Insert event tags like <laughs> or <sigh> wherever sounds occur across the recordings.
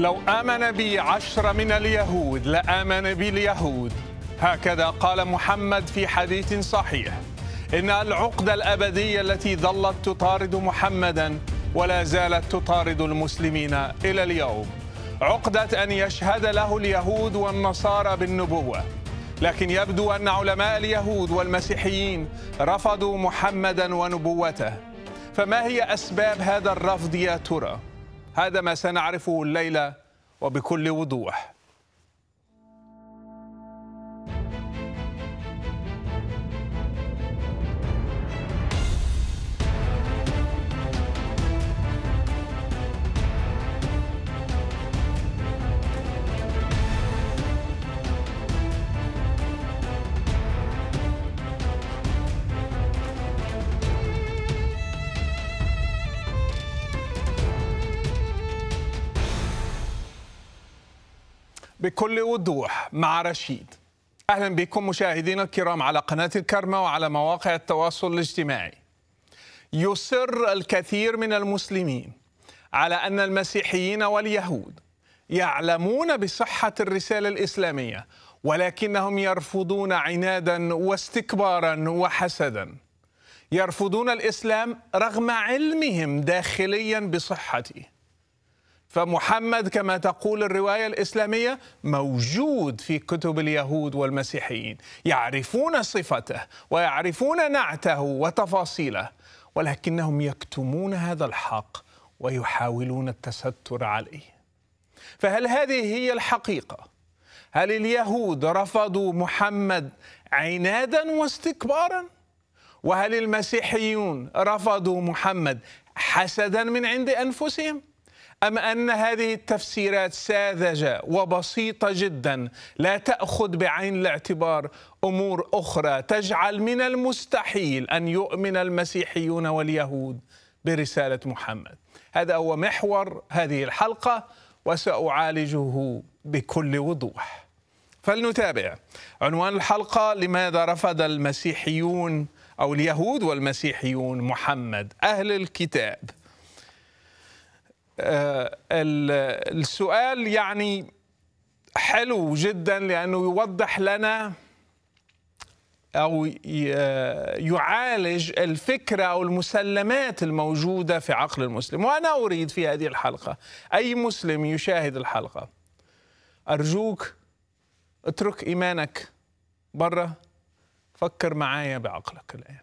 لو آمن بي عشر من اليهود لآمن بي اليهود هكذا قال محمد في حديث صحيح إن العقد الأبدية التي ظلت تطارد محمدا ولا زالت تطارد المسلمين إلى اليوم عقدة أن يشهد له اليهود والنصارى بالنبوة لكن يبدو أن علماء اليهود والمسيحيين رفضوا محمدا ونبوته فما هي أسباب هذا الرفض يا ترى؟ هذا ما سنعرفه الليله وبكل وضوح بكل وضوح مع رشيد أهلا بكم مشاهدينا الكرام على قناة الكرمة وعلى مواقع التواصل الاجتماعي يصر الكثير من المسلمين على أن المسيحيين واليهود يعلمون بصحة الرسالة الإسلامية ولكنهم يرفضون عنادا واستكبارا وحسدا يرفضون الإسلام رغم علمهم داخليا بصحته فمحمد كما تقول الروايه الاسلاميه موجود في كتب اليهود والمسيحيين يعرفون صفته ويعرفون نعته وتفاصيله ولكنهم يكتمون هذا الحق ويحاولون التستر عليه فهل هذه هي الحقيقه هل اليهود رفضوا محمد عنادا واستكبارا وهل المسيحيون رفضوا محمد حسدا من عند انفسهم أم أن هذه التفسيرات ساذجة وبسيطة جدا لا تأخذ بعين الاعتبار أمور أخرى تجعل من المستحيل أن يؤمن المسيحيون واليهود برسالة محمد هذا هو محور هذه الحلقة وسأعالجه بكل وضوح فلنتابع عنوان الحلقة لماذا رفض المسيحيون أو اليهود والمسيحيون محمد أهل الكتاب آه، السؤال يعني حلو جدا لأنه يوضح لنا أو آه، يعالج الفكرة أو المسلمات الموجودة في عقل المسلم وأنا أريد في هذه الحلقة أي مسلم يشاهد الحلقة أرجوك اترك إيمانك برا فكر معايا بعقلك الآن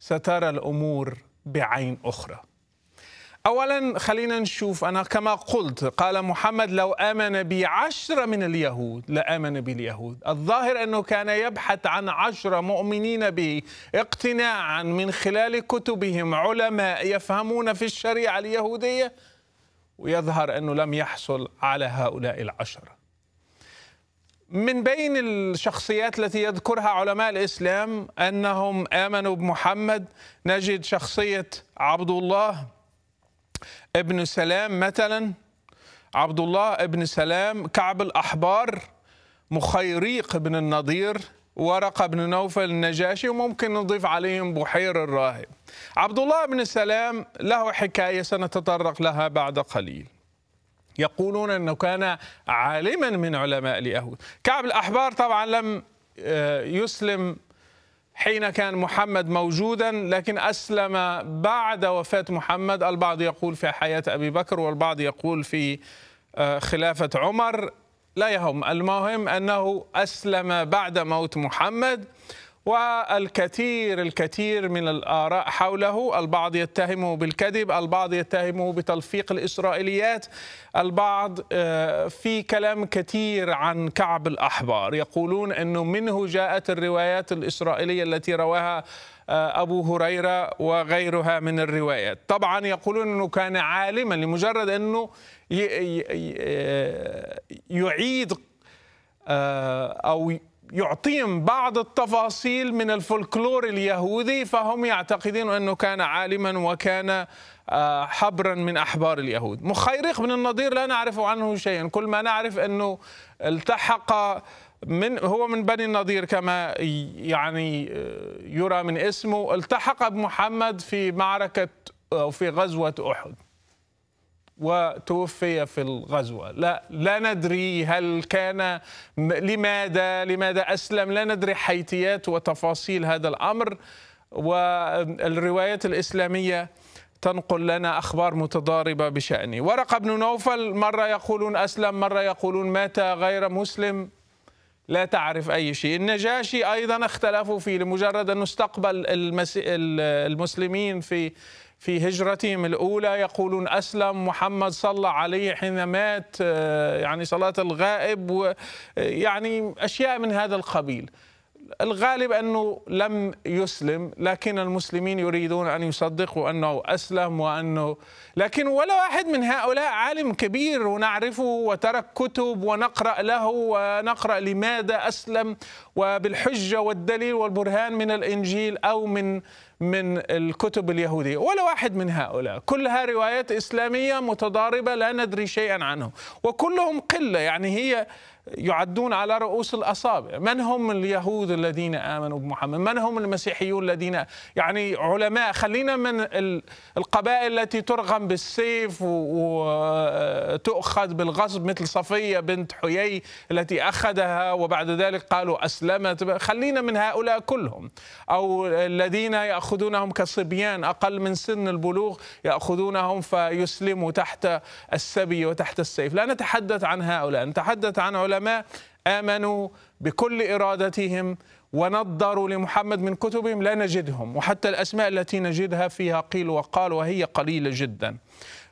سترى الأمور بعين أخرى أولا خلينا نشوف أنا كما قلت قال محمد لو آمن بي عشرة من اليهود لآمن باليهود الظاهر أنه كان يبحث عن عشرة مؤمنين به اقتناعا من خلال كتبهم علماء يفهمون في الشريعة اليهودية ويظهر أنه لم يحصل على هؤلاء العشرة من بين الشخصيات التي يذكرها علماء الإسلام أنهم آمنوا بمحمد نجد شخصية عبد الله ابن سلام مثلا عبد الله ابن سلام كعب الأحبار مخيريق بن النضير ورقة بن نوفل النجاشي وممكن نضيف عليهم بحير الراهب عبد الله بن سلام له حكاية سنتطرق لها بعد قليل يقولون أنه كان عالما من علماء اليهود كعب الأحبار طبعا لم آه، يسلم حين كان محمد موجودا لكن أسلم بعد وفاة محمد البعض يقول في حياة أبي بكر والبعض يقول في آه، خلافة عمر لا يهم المهم أنه أسلم بعد موت محمد والكثير الكثير من الآراء حوله البعض يتهمه بالكذب البعض يتهمه بتلفيق الإسرائيليات البعض آه، في كلام كثير عن كعب الأحبار يقولون أنه منه جاءت الروايات الإسرائيلية التي رواها آه، أبو هريرة وغيرها من الروايات طبعا يقولون أنه كان عالما لمجرد أنه آه، يعيد أو يعطيهم بعض التفاصيل من الفولكلور اليهودي فهم يعتقدون أنه كان عالما وكان آه، حبرا من أحبار اليهود مخيرق بن النضير لا نعرف عنه شيئا كل ما نعرف أنه التحق من هو من بني النضير كما يعني آه، يرى من اسمه التحق بمحمد في معركة آه، أو في غزوة أحد وتوفي في الغزوة لا, لا ندري هل كان لماذا لماذا أسلم لا ندري حيتيات وتفاصيل هذا الأمر والروايات الإسلامية تنقل لنا أخبار متضاربة بشأنه ورقة بن نوفل مرة يقولون أسلم مرة يقولون مات غير مسلم لا تعرف أي شيء النجاشي أيضا اختلفوا فيه لمجرد أنه استقبل المسلمين في في هجرتهم الأولى يقولون أسلم محمد صلى عليه حين مات آه، يعني صلاة الغائب آه، يعني أشياء من هذا القبيل الغالب أنه لم يسلم لكن المسلمين يريدون أن يصدقوا أنه أسلم وأنه لكن ولا واحد من هؤلاء عالم كبير ونعرفه وترك كتب ونقرأ له ونقرأ لماذا أسلم وبالحجة والدليل والبرهان من الإنجيل أو من من الكتب اليهودية ولا واحد من هؤلاء كلها روايات إسلامية متضاربة لا ندري شيئا عنهم وكلهم قلة يعني هي يعدون على رؤوس الأصابع من هم اليهود الذين آمنوا بمحمد من هم المسيحيون الذين يعني علماء خلينا من القبائل التي ترغم بالسيف وتؤخذ بالغصب مثل صفية بنت حيي التي أخذها وبعد ذلك قالوا أسلمت خلينا من هؤلاء كلهم أو الذين يأخذونهم كصبيان أقل من سن البلوغ يأخذونهم فيسلموا تحت السبي وتحت السيف لا نتحدث عن هؤلاء نتحدث عن علماء العلماء آمنوا بكل إرادتهم ونظروا لمحمد من كتبهم لا نجدهم وحتى الأسماء التي نجدها فيها قيل وقال وهي قليلة جدا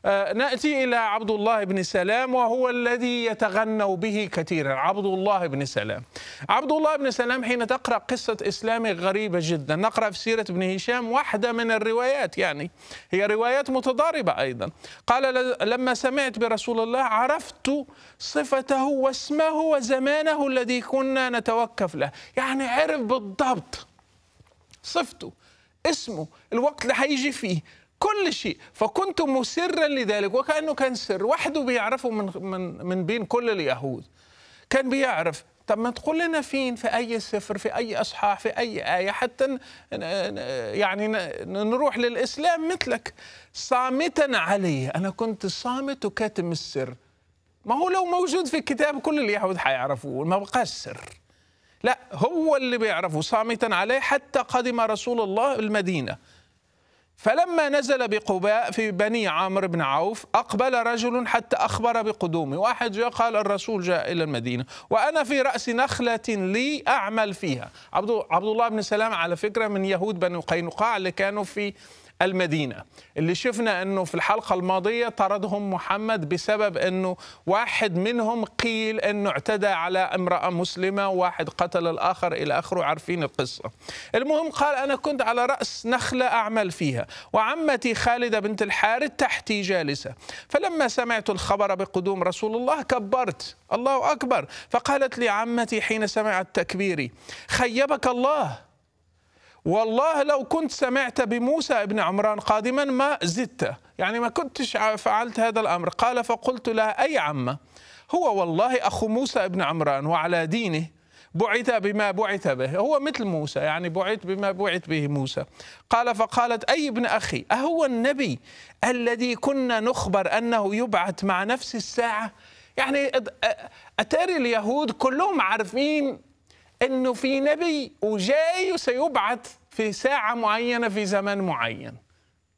آه، ناتي الى عبد الله بن سلام وهو الذي يتغنوا به كثيرا عبد الله بن سلام عبد الله بن سلام حين تقرا قصه اسلامه غريبه جدا نقرا في سيره ابن هشام واحده من الروايات يعني هي روايات متضاربه ايضا قال لما سمعت برسول الله عرفت صفته واسمه وزمانه الذي كنا نتوقف له يعني عرف بالضبط صفته اسمه الوقت اللي هيجي فيه كل شيء فكنت مسرا لذلك وكأنه كان سر وحده بيعرفه من, من, من بين كل اليهود كان بيعرف طب ما تقول لنا فين في أي سفر في أي أصحاح في أي آية حتى يعني نروح للإسلام مثلك صامتا عليه أنا كنت صامت وكاتم السر ما هو لو موجود في الكتاب كل اليهود حيعرفوه ما بقاش السر لا هو اللي بيعرفه صامتا عليه حتى قدم رسول الله المدينه فلما نزل بقباء في بني عمرو بن عوف أقبل رجل حتى أخبر بقدومه واحد جاء قال الرسول جاء إلى المدينة وأنا في رأس نخلة لي أعمل فيها عبد الله بن سلام على فكرة من يهود بني قينقاع اللي كانوا في المدينة اللي شفنا أنه في الحلقة الماضية طردهم محمد بسبب أنه واحد منهم قيل أنه اعتدى على امرأة مسلمة واحد قتل الآخر إلى آخره عارفين القصة المهم قال أنا كنت على رأس نخلة أعمل فيها وعمتي خالدة بنت الحارث تحتي جالسة فلما سمعت الخبر بقدوم رسول الله كبرت الله أكبر فقالت لي عمتي حين سمعت تكبيري خيبك الله والله لو كنت سمعت بموسى ابن عمران قادما ما زدت يعني ما كنتش فعلت هذا الأمر قال فقلت له أي عمة هو والله أخو موسى ابن عمران وعلى دينه بعث بما بعث به هو مثل موسى يعني بعث بما بعث به موسى قال فقالت أي ابن أخي أهو النبي الذي كنا نخبر أنه يبعث مع نفس الساعة يعني أتاري اليهود كلهم عارفين انه في نبي وجاي وسيبعث في ساعه معينه في زمان معين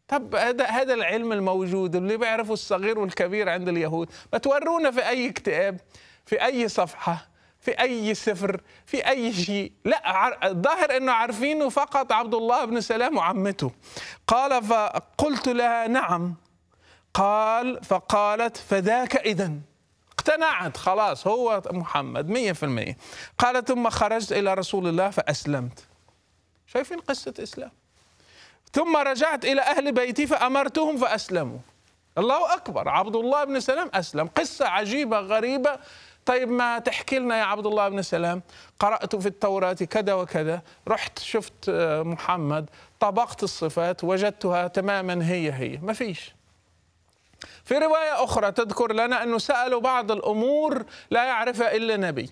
طب هذا هذا العلم الموجود اللي بيعرفه الصغير والكبير عند اليهود ما تورونا في اي اكتئاب في اي صفحه في اي سفر في اي شيء لا الظاهر انه عارفينه فقط عبد الله بن سلام وعمته قال فقلت لها نعم قال فقالت فذاك اذا اقتنعت خلاص هو محمد مية في المية قال ثم خرجت إلى رسول الله فأسلمت شايفين قصة إسلام ثم رجعت إلى أهل بيتي فأمرتهم فأسلموا الله أكبر عبد الله بن سلام أسلم قصة عجيبة غريبة طيب ما تحكي لنا يا عبد الله بن سلام قرأت في التوراة كذا وكذا رحت شفت آه، محمد طبقت الصفات وجدتها تماما هي هي ما فيش في رواية أخرى تذكر لنا أنه سألوا بعض الأمور لا يعرفها إلا نبي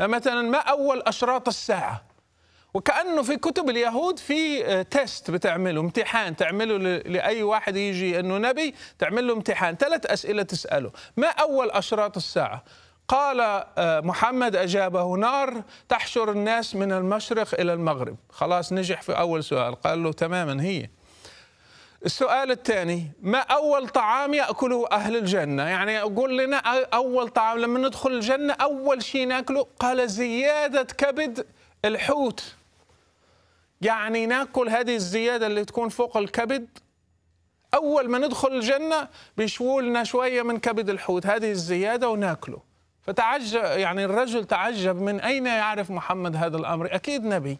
مثلا ما أول أشراط الساعة وكأنه في كتب اليهود في آه، تيست بتعمله امتحان تعمله لأي واحد يجي أنه نبي تعمل له امتحان ثلاث أسئلة تسأله ما أول أشراط الساعة قال آه، محمد أجابه نار تحشر الناس من المشرق إلى المغرب خلاص نجح في أول سؤال قال له تماما هي السؤال الثاني ما أول طعام يأكله أهل الجنة يعني أقول لنا أول طعام لما ندخل الجنة أول شيء ناكله قال زيادة كبد الحوت يعني ناكل هذه الزيادة اللي تكون فوق الكبد أول ما ندخل الجنة بيشولنا لنا شوية من كبد الحوت هذه الزيادة وناكله فتعجب يعني الرجل تعجب من أين يعرف محمد هذا الأمر أكيد نبي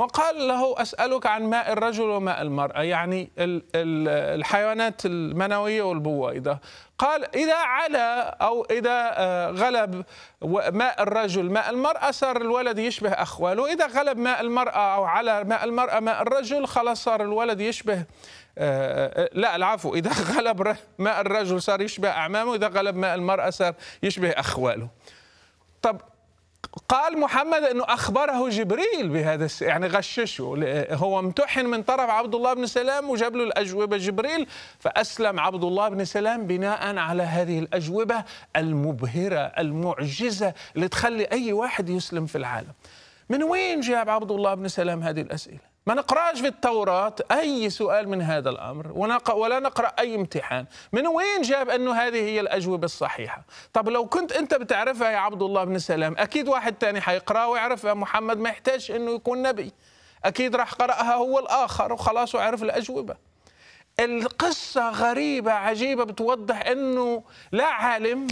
وقال له أسألك عن ماء الرجل وماء المرأة يعني الحيوانات المنوية والبويضة قال إذا على أو إذا آه، غلب ماء الرجل ماء المرأة صار الولد يشبه أخواله وإذا غلب ماء المرأة أو على ماء المرأة ماء الرجل خلاص صار الولد يشبه آه، آه، لا العفو <laughs> إذا غلب ماء الرجل صار يشبه أعمامه إذا غلب ماء المرأة صار يشبه أخواله طب قال محمد انه اخبره جبريل بهذا الس... يعني غششه هو امتحن من طرف عبد الله بن سلام وجاب له الاجوبه جبريل فاسلم عبد الله بن سلام بناء على هذه الاجوبه المبهره المعجزه اللي تخلي اي واحد يسلم في العالم. من وين جاب عبد الله بن سلام هذه الاسئله؟ ما نقراش في التوراة أي سؤال من هذا الأمر ولا نقرأ أي امتحان من وين جاب أنه هذه هي الأجوبة الصحيحة طب لو كنت أنت بتعرفها يا عبد الله بن سلام أكيد واحد تاني حيقرأ ويعرفها محمد ما يحتاج أنه يكون نبي أكيد راح قرأها هو الآخر وخلاص وعرف الأجوبة القصة غريبة عجيبة بتوضح أنه لا عالم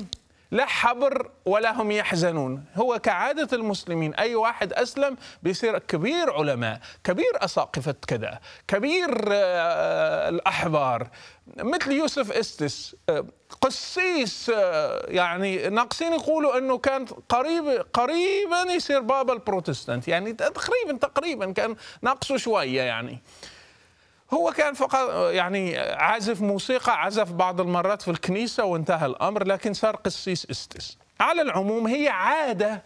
لا حبر ولا هم يحزنون هو كعادة المسلمين أي واحد أسلم بيصير كبير علماء كبير أساقفة كذا كبير آه، الأحبار مثل يوسف استس آه، قسيس آه، يعني ناقصين يقولوا انه كان قريب قريبا يصير بابا البروتستانت يعني تقريبا تقريبا كان ناقصه شويه يعني هو كان فقط يعني عازف موسيقى عزف بعض المرات في الكنيسة وانتهى الأمر لكن صار قسيس استس على العموم هي عادة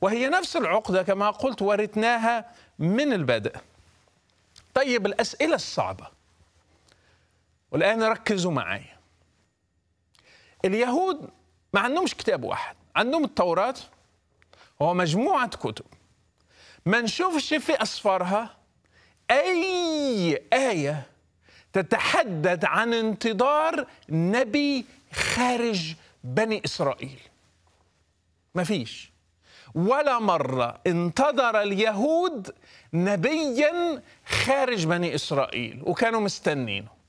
وهي نفس العقدة كما قلت ورثناها من البدء طيب الأسئلة الصعبة والآن ركزوا معي اليهود ما عندهمش كتاب واحد عندهم التوراة هو مجموعة كتب ما نشوفش في أسفارها أي آية تتحدث عن انتظار نبي خارج بني إسرائيل مفيش ولا مرة انتظر اليهود نبيا خارج بني إسرائيل وكانوا مستنينه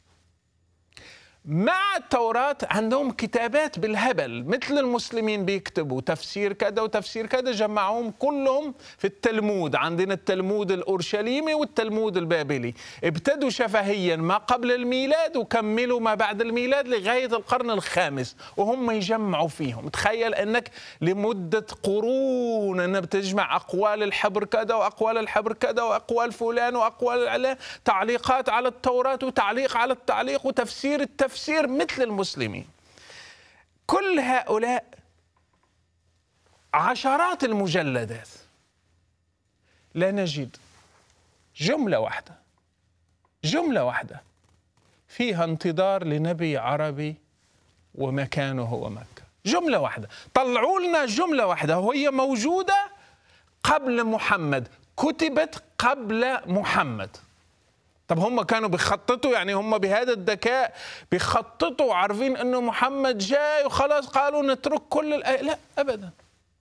مع التوراة عندهم كتابات بالهبل مثل المسلمين بيكتبوا تفسير كذا وتفسير كذا جمعوهم كلهم في التلمود عندنا التلمود الأورشليمي والتلمود البابلي ابتدوا شفهيا ما قبل الميلاد وكملوا ما بعد الميلاد لغاية القرن الخامس وهم يجمعوا فيهم تخيل أنك لمدة قرون أنك بتجمع أقوال الحبر كذا وأقوال الحبر كذا وأقوال فلان وأقوال علان تعليقات على التوراة وتعليق على التعليق وتفسير التفسير تفسير مثل المسلمين كل هؤلاء عشرات المجلدات لا نجد جملة واحدة جملة واحدة فيها انتظار لنبي عربي ومكانه هو مكة جملة واحدة طلعوا لنا جملة واحدة وهي موجودة قبل محمد كتبت قبل محمد طب هم كانوا بيخططوا يعني هم بهذا الذكاء بيخططوا عارفين انه محمد جاي وخلاص قالوا نترك كل الأي... لا ابدا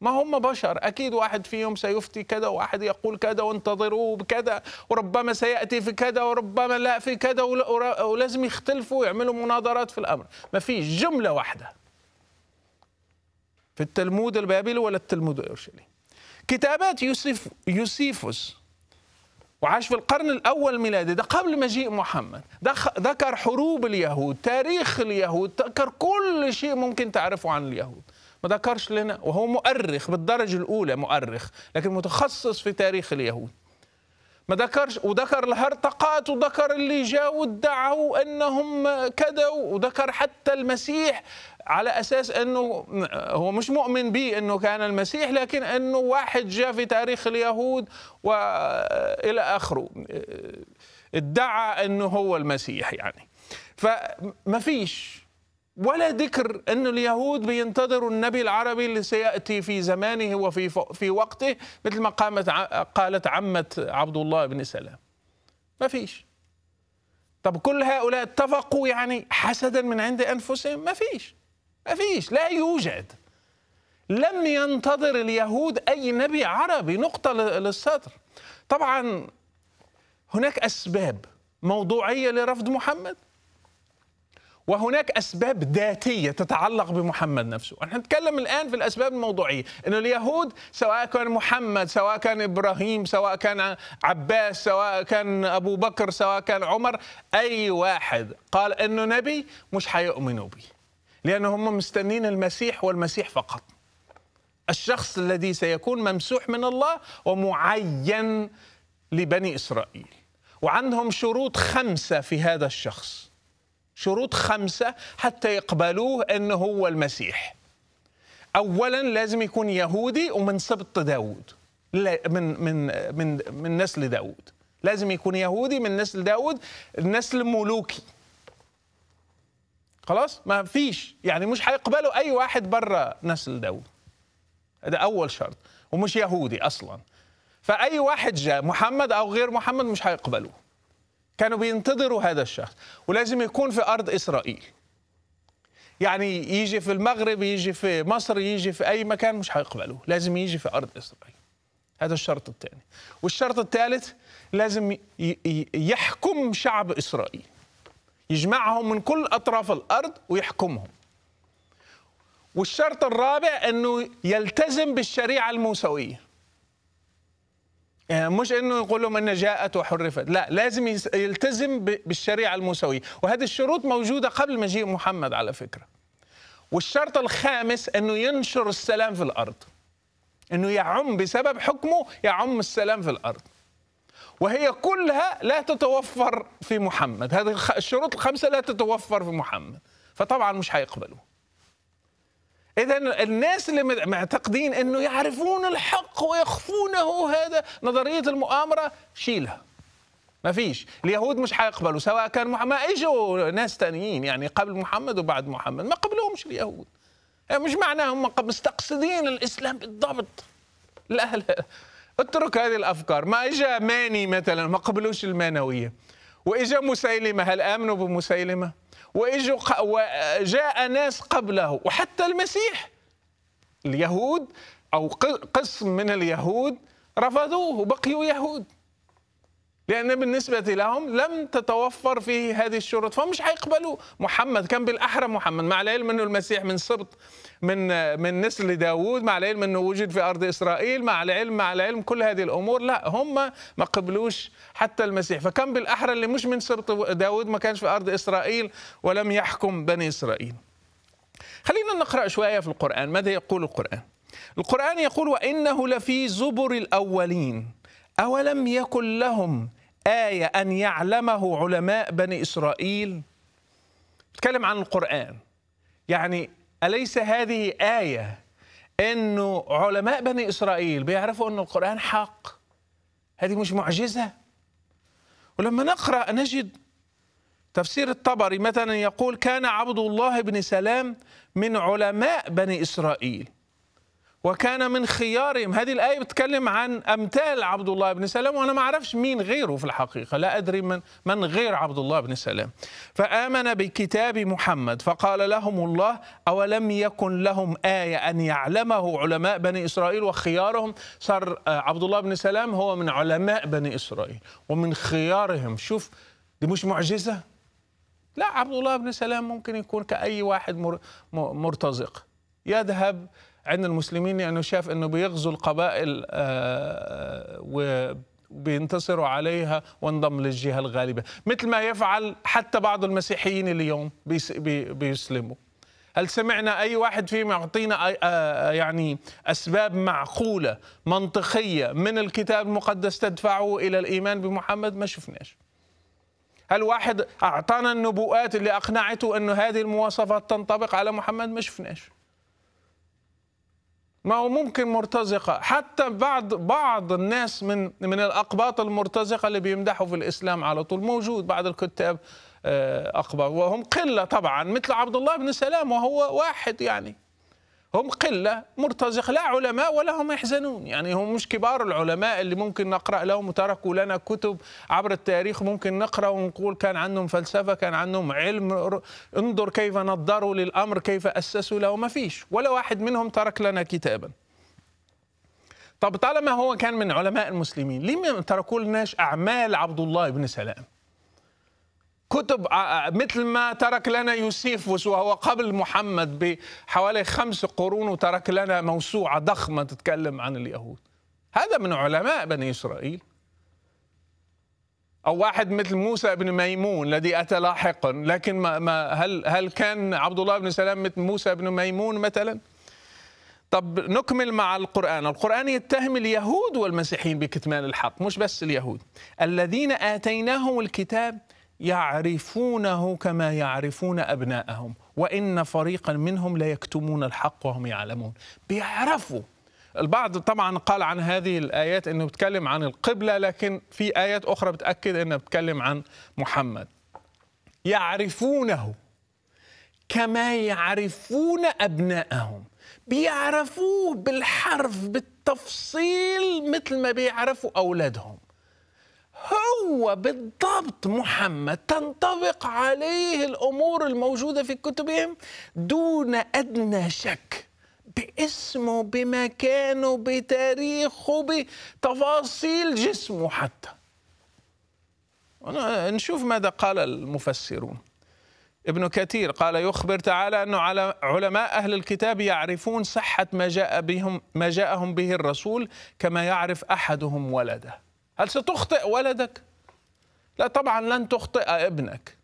ما هم بشر اكيد واحد فيهم سيفتي كذا وواحد يقول كذا وانتظروه بكذا وربما سياتي في كذا وربما لا في كذا ولازم يختلفوا ويعملوا مناظرات في الامر ما فيش جمله واحده في التلمود البابلي ولا التلمود الاورشليمي كتابات يوسف يوسيفوس وعاش في القرن الأول ميلادي ده قبل مجيء محمد ده ذكر حروب اليهود تاريخ اليهود ذكر كل شيء ممكن تعرفه عن اليهود ما ذكرش لنا وهو مؤرخ بالدرجة الأولى مؤرخ لكن متخصص في تاريخ اليهود ما ذكرش وذكر الهرطقات وذكر اللي جاوا ادعوا انهم كذا وذكر حتى المسيح على اساس انه هو مش مؤمن به انه كان المسيح لكن انه واحد جاء في تاريخ اليهود والى اخره ادعى انه هو المسيح يعني فما فيش ولا ذكر أن اليهود بينتظروا النبي العربي اللي سيأتي في زمانه وفي في وقته مثل ما قامت قالت عمة عبد الله بن سلام ما فيش طب كل هؤلاء اتفقوا يعني حسدا من عند أنفسهم ما فيش ما فيش لا يوجد لم ينتظر اليهود أي نبي عربي نقطة للسطر طبعا هناك أسباب موضوعية لرفض محمد وهناك اسباب ذاتيه تتعلق بمحمد نفسه، نحن نتكلم الان في الاسباب الموضوعيه، ان اليهود سواء كان محمد، سواء كان ابراهيم، سواء كان عباس، سواء كان ابو بكر، سواء كان عمر، اي واحد قال انه نبي مش حيؤمنوا به. لأنهم مستنين المسيح والمسيح فقط. الشخص الذي سيكون ممسوح من الله ومعين لبني اسرائيل. وعندهم شروط خمسه في هذا الشخص. شروط خمسة حتى يقبلوه أنه هو المسيح أولا لازم يكون يهودي ومن سبط داود من, من, من, من نسل داود لازم يكون يهودي من نسل داود نسل ملوكي خلاص ما فيش يعني مش هيقبلوا أي واحد بره نسل داود هذا أول شرط ومش يهودي أصلا فأي واحد جاء محمد أو غير محمد مش هيقبلوه كانوا بينتظروا هذا الشخص ولازم يكون في أرض إسرائيل يعني يجي في المغرب يجي في مصر يجي في أي مكان مش حيقبلوه لازم يجي في أرض إسرائيل هذا الشرط الثاني والشرط الثالث لازم يحكم شعب إسرائيل يجمعهم من كل أطراف الأرض ويحكمهم والشرط الرابع أنه يلتزم بالشريعة الموسوية يعني مش انه يقول لهم ان جاءت وحرفت لا لازم يلتزم بالشريعه الموسويه وهذه الشروط موجوده قبل مجيء محمد على فكره والشرط الخامس انه ينشر السلام في الارض انه يعم بسبب حكمه يعم السلام في الارض وهي كلها لا تتوفر في محمد هذه الشروط الخمسه لا تتوفر في محمد فطبعا مش هيقبلوا إذا الناس اللي معتقدين أنه يعرفون الحق ويخفونه هذا نظرية المؤامرة شيلها ما فيش اليهود مش حيقبلوا سواء كان محمد اجوا ناس تانيين يعني قبل محمد وبعد محمد ما قبلوهمش اليهود يعني مش معناه هم مستقصدين الاسلام بالضبط لا لا اترك هذه الافكار ما اجا ماني مثلا ما قبلوش المانويه واجا مسيلمه هل امنوا بمسيلمه وإجوا وجاء ناس قبله وحتى المسيح اليهود أو قسم من اليهود رفضوه وبقيوا يهود لأن بالنسبة لهم لم تتوفر فيه هذه الشروط فهم مش هيقبلوا محمد كان بالأحرى محمد مع العلم أنه المسيح من سبط من من نسل داوود مع العلم أنه وجد في أرض إسرائيل مع العلم مع العلم كل هذه الأمور لا هم ما قبلوش حتى المسيح فكان بالأحرى اللي مش من سبط داوود ما كانش في أرض إسرائيل ولم يحكم بني إسرائيل خلينا نقرأ شوية في القرآن ماذا يقول القرآن القرآن يقول وإنه لفي زبر الأولين أولم يكن لهم آية أن يعلمه علماء بني إسرائيل تكلم عن القرآن يعني أليس هذه آية أنه علماء بني إسرائيل بيعرفوا أن القرآن حق هذه مش معجزة ولما نقرأ نجد تفسير الطبري مثلا يقول كان عبد الله بن سلام من علماء بني إسرائيل وكان من خيارهم هذه الآية بتتكلم عن أمثال عبد الله بن سلام وأنا ما أعرفش مين غيره في الحقيقة لا أدري من, من غير عبد الله بن سلام فآمن بكتاب محمد فقال لهم الله أولم يكن لهم آية أن يعلمه علماء بني إسرائيل وخيارهم صار آه، عبد الله بن سلام هو من علماء بني إسرائيل ومن خيارهم شوف دي مش معجزة لا عبد الله بن سلام ممكن يكون كأي واحد مرتزق يذهب عند المسلمين لأنه شاف أنه بيغزو القبائل آه، وبينتصروا عليها وانضم للجهة الغالبة مثل ما يفعل حتى بعض المسيحيين اليوم بيسلموا هل سمعنا أي واحد فيهم يعطينا آه، آه، يعني أسباب معقولة منطقية من الكتاب المقدس تدفعه إلى الإيمان بمحمد ما شفناش هل واحد أعطانا النبوءات اللي أقنعته أنه هذه المواصفات تنطبق على محمد ما شفناش ما هو ممكن مرتزقة حتى بعد بعض الناس من من الأقباط المرتزقة اللي بيمدحوا في الإسلام على طول موجود بعض الكتاب آه، أقباط وهم قلة طبعا مثل عبد الله بن سلام وهو واحد يعني هم قله مرتزق لا علماء ولا هم يحزنون يعني هم مش كبار العلماء اللي ممكن نقرا لهم وتركوا لنا كتب عبر التاريخ ممكن نقرا ونقول كان عندهم فلسفه كان عندهم علم انظر كيف نظروا للامر كيف اسسوا له ما فيش ولا واحد منهم ترك لنا كتابا طب طالما هو كان من علماء المسلمين ليه ما تركوا لناش اعمال عبد الله بن سلام كتب آه، آه، مثل ما ترك لنا يوسيفوس وهو قبل محمد بحوالي خمس قرون وترك لنا موسوعة ضخمة تتكلم عن اليهود هذا من علماء بني إسرائيل أو واحد مثل موسى بن ميمون الذي أتى لاحقا لكن ما ما هل هل كان عبد الله بن سلام مثل موسى بن ميمون مثلا؟ طب نكمل مع القرآن القرآن يتهم اليهود والمسيحيين بكتمان الحق مش بس اليهود الذين آتيناهم الكتاب يعرفونه كما يعرفون أبنائهم وإن فريقا منهم ليكتمون الحق وهم يعلمون بيعرفوا البعض طبعا قال عن هذه الآيات أنه بتكلم عن القبلة لكن في آيات أخرى بتأكد أنها بتكلم عن محمد يعرفونه كما يعرفون أبنائهم بيعرفوه بالحرف بالتفصيل مثل ما بيعرفوا أولادهم هو بالضبط محمد تنطبق عليه الامور الموجوده في كتبهم دون ادنى شك باسمه بمكانه بتاريخه بتفاصيل جسمه حتى نشوف ماذا قال المفسرون ابن كثير قال يخبر تعالى أن علماء أهل الكتاب يعرفون صحة ما جاء بهم ما جاءهم به الرسول كما يعرف أحدهم ولده هل ستخطئ ولدك؟ لا طبعا لن تخطئ ابنك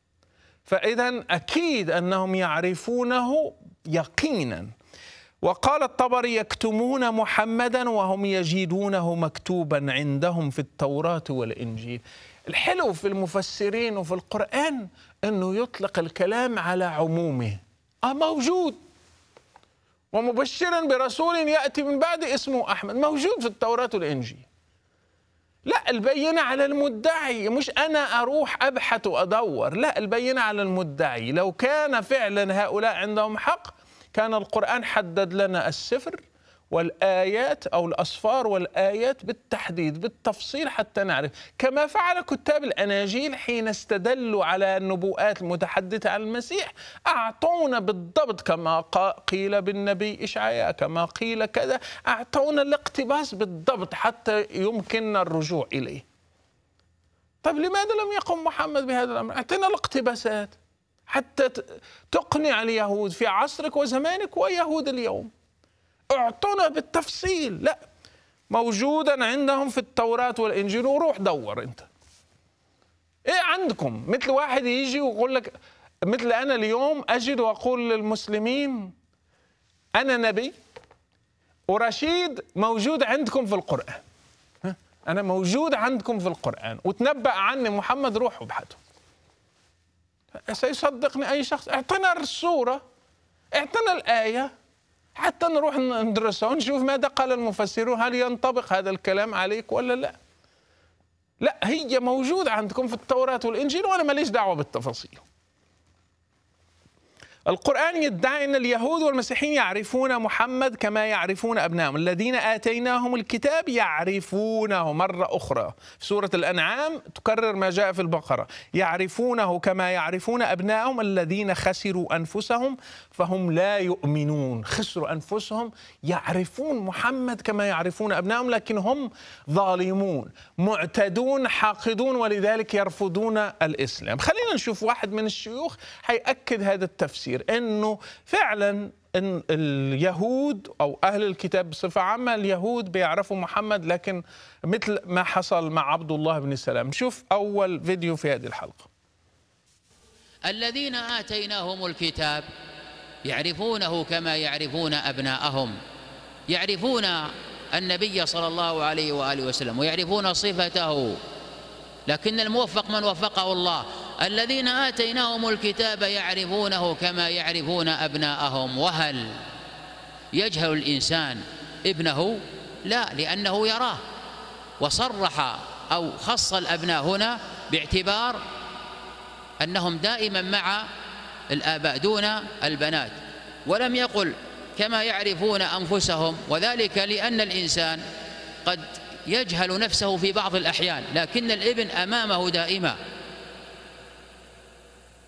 فإذا أكيد أنهم يعرفونه يقينا وقال الطبري يكتمون محمدا وهم يجدونه مكتوبا عندهم في التوراة والإنجيل الحلو في المفسرين وفي القرآن أنه يطلق الكلام على عمومه آه موجود ومبشرا برسول يأتي من بعد اسمه أحمد موجود في التوراة والإنجيل لا البينة على المدعي مش أنا أروح أبحث وأدور لا البينة على المدعي لو كان فعلا هؤلاء عندهم حق كان القرآن حدد لنا السفر والآيات أو الأسفار والآيات بالتحديد بالتفصيل حتى نعرف كما فعل كتاب الأناجيل حين استدلوا على النبوءات المتحدثة عن المسيح أعطونا بالضبط كما قيل بالنبي إشعياء كما قيل كذا أعطونا الاقتباس بالضبط حتى يمكننا الرجوع إليه طيب لماذا لم يقم محمد بهذا الأمر أعطينا الاقتباسات حتى تقنع اليهود في عصرك وزمانك ويهود اليوم اعطنا بالتفصيل لا موجودا عندهم في التوراة والإنجيل وروح دور أنت إيه عندكم مثل واحد يجي ويقول لك مثل أنا اليوم أجد وأقول للمسلمين أنا نبي ورشيد موجود عندكم في القرآن أنا موجود عندكم في القرآن وتنبأ عني محمد روح وابحثه سيصدقني أي شخص اعطنا الصورة اعطنا الآية حتى نروح ندرسها ونشوف ماذا قال المفسرون هل ينطبق هذا الكلام عليك ولا لا لا هي موجودة عندكم في التوراة والإنجيل وأنا ماليش دعوة بالتفاصيل القرآن يدعي أن اليهود والمسيحيين يعرفون محمد كما يعرفون أبنائهم الذين آتيناهم الكتاب يعرفونه مرة أخرى في سورة الأنعام تكرر ما جاء في البقرة يعرفونه كما يعرفون أبنائهم الذين خسروا أنفسهم فهم لا يؤمنون خسروا أنفسهم يعرفون محمد كما يعرفون أبنائهم لكن هم ظالمون معتدون حاقدون ولذلك يرفضون الإسلام خلينا نشوف واحد من الشيوخ هيأكد هذا التفسير كثير انه فعلا ان اليهود او اهل الكتاب بصفه عامه اليهود بيعرفوا محمد لكن مثل ما حصل مع عبد الله بن سلام شوف اول فيديو في هذه الحلقه الذين اتيناهم الكتاب يعرفونه كما يعرفون ابناءهم يعرفون النبي صلى الله عليه واله وسلم ويعرفون صفته لكن الموفق من وفقه الله الذين آتيناهم الكتاب يعرفونه كما يعرفون أبناءهم وهل يجهل الإنسان ابنه لا لأنه يراه وصرح أو خص الأبناء هنا باعتبار أنهم دائما مع الآباء دون البنات ولم يقل كما يعرفون أنفسهم وذلك لأن الإنسان قد يجهل نفسه في بعض الأحيان لكن الابن أمامه دائما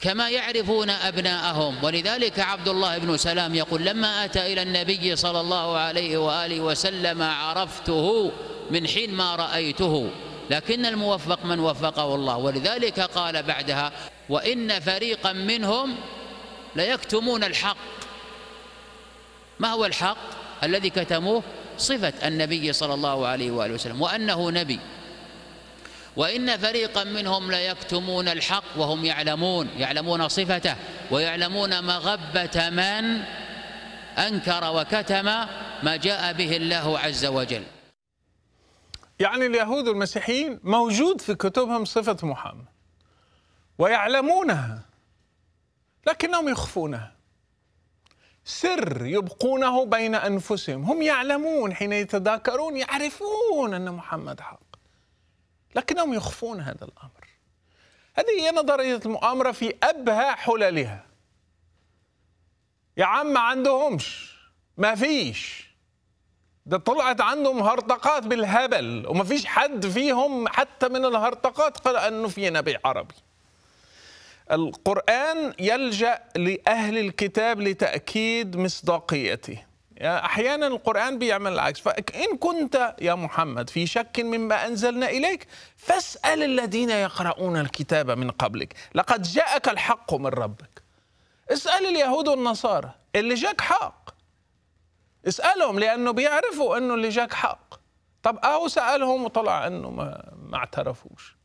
كما يعرفون أبناءهم ولذلك عبد الله بن سلام يقول لما أتى إلى النبي صلى الله عليه وآله وسلم عرفته من حين ما رأيته لكن الموفق من وفقه الله ولذلك قال بعدها وإن فريقا منهم ليكتمون الحق ما هو الحق الذي كتموه صفة النبي صلى الله عليه وآله وسلم وأنه نبي وإن فريقا منهم ليكتمون الحق وهم يعلمون يعلمون صفته ويعلمون مغبة من أنكر وكتم ما جاء به الله عز وجل يعني اليهود والمسيحيين موجود في كتبهم صفة محمد ويعلمونها لكنهم يخفونها سر يبقونه بين أنفسهم هم يعلمون حين يتذاكرون يعرفون أن محمد حق لكنهم يخفون هذا الأمر هذه هي نظرية المؤامرة في أبهى حللها يا عم ما عندهمش ما فيش ده طلعت عندهم هرطقات بالهبل وما فيش حد فيهم حتى من الهرطقات قال أنه في نبي عربي القرآن يلجأ لأهل الكتاب لتأكيد مصداقيته أحيانا القرآن بيعمل العكس فإن كنت يا محمد في شك مما أنزلنا إليك فاسأل الذين يقرؤون الكتاب من قبلك لقد جاءك الحق من ربك اسأل اليهود والنصارى اللي جاك حق اسألهم لأنه بيعرفوا أنه اللي جاك حق طب أهو سألهم وطلع أنه ما, ما اعترفوش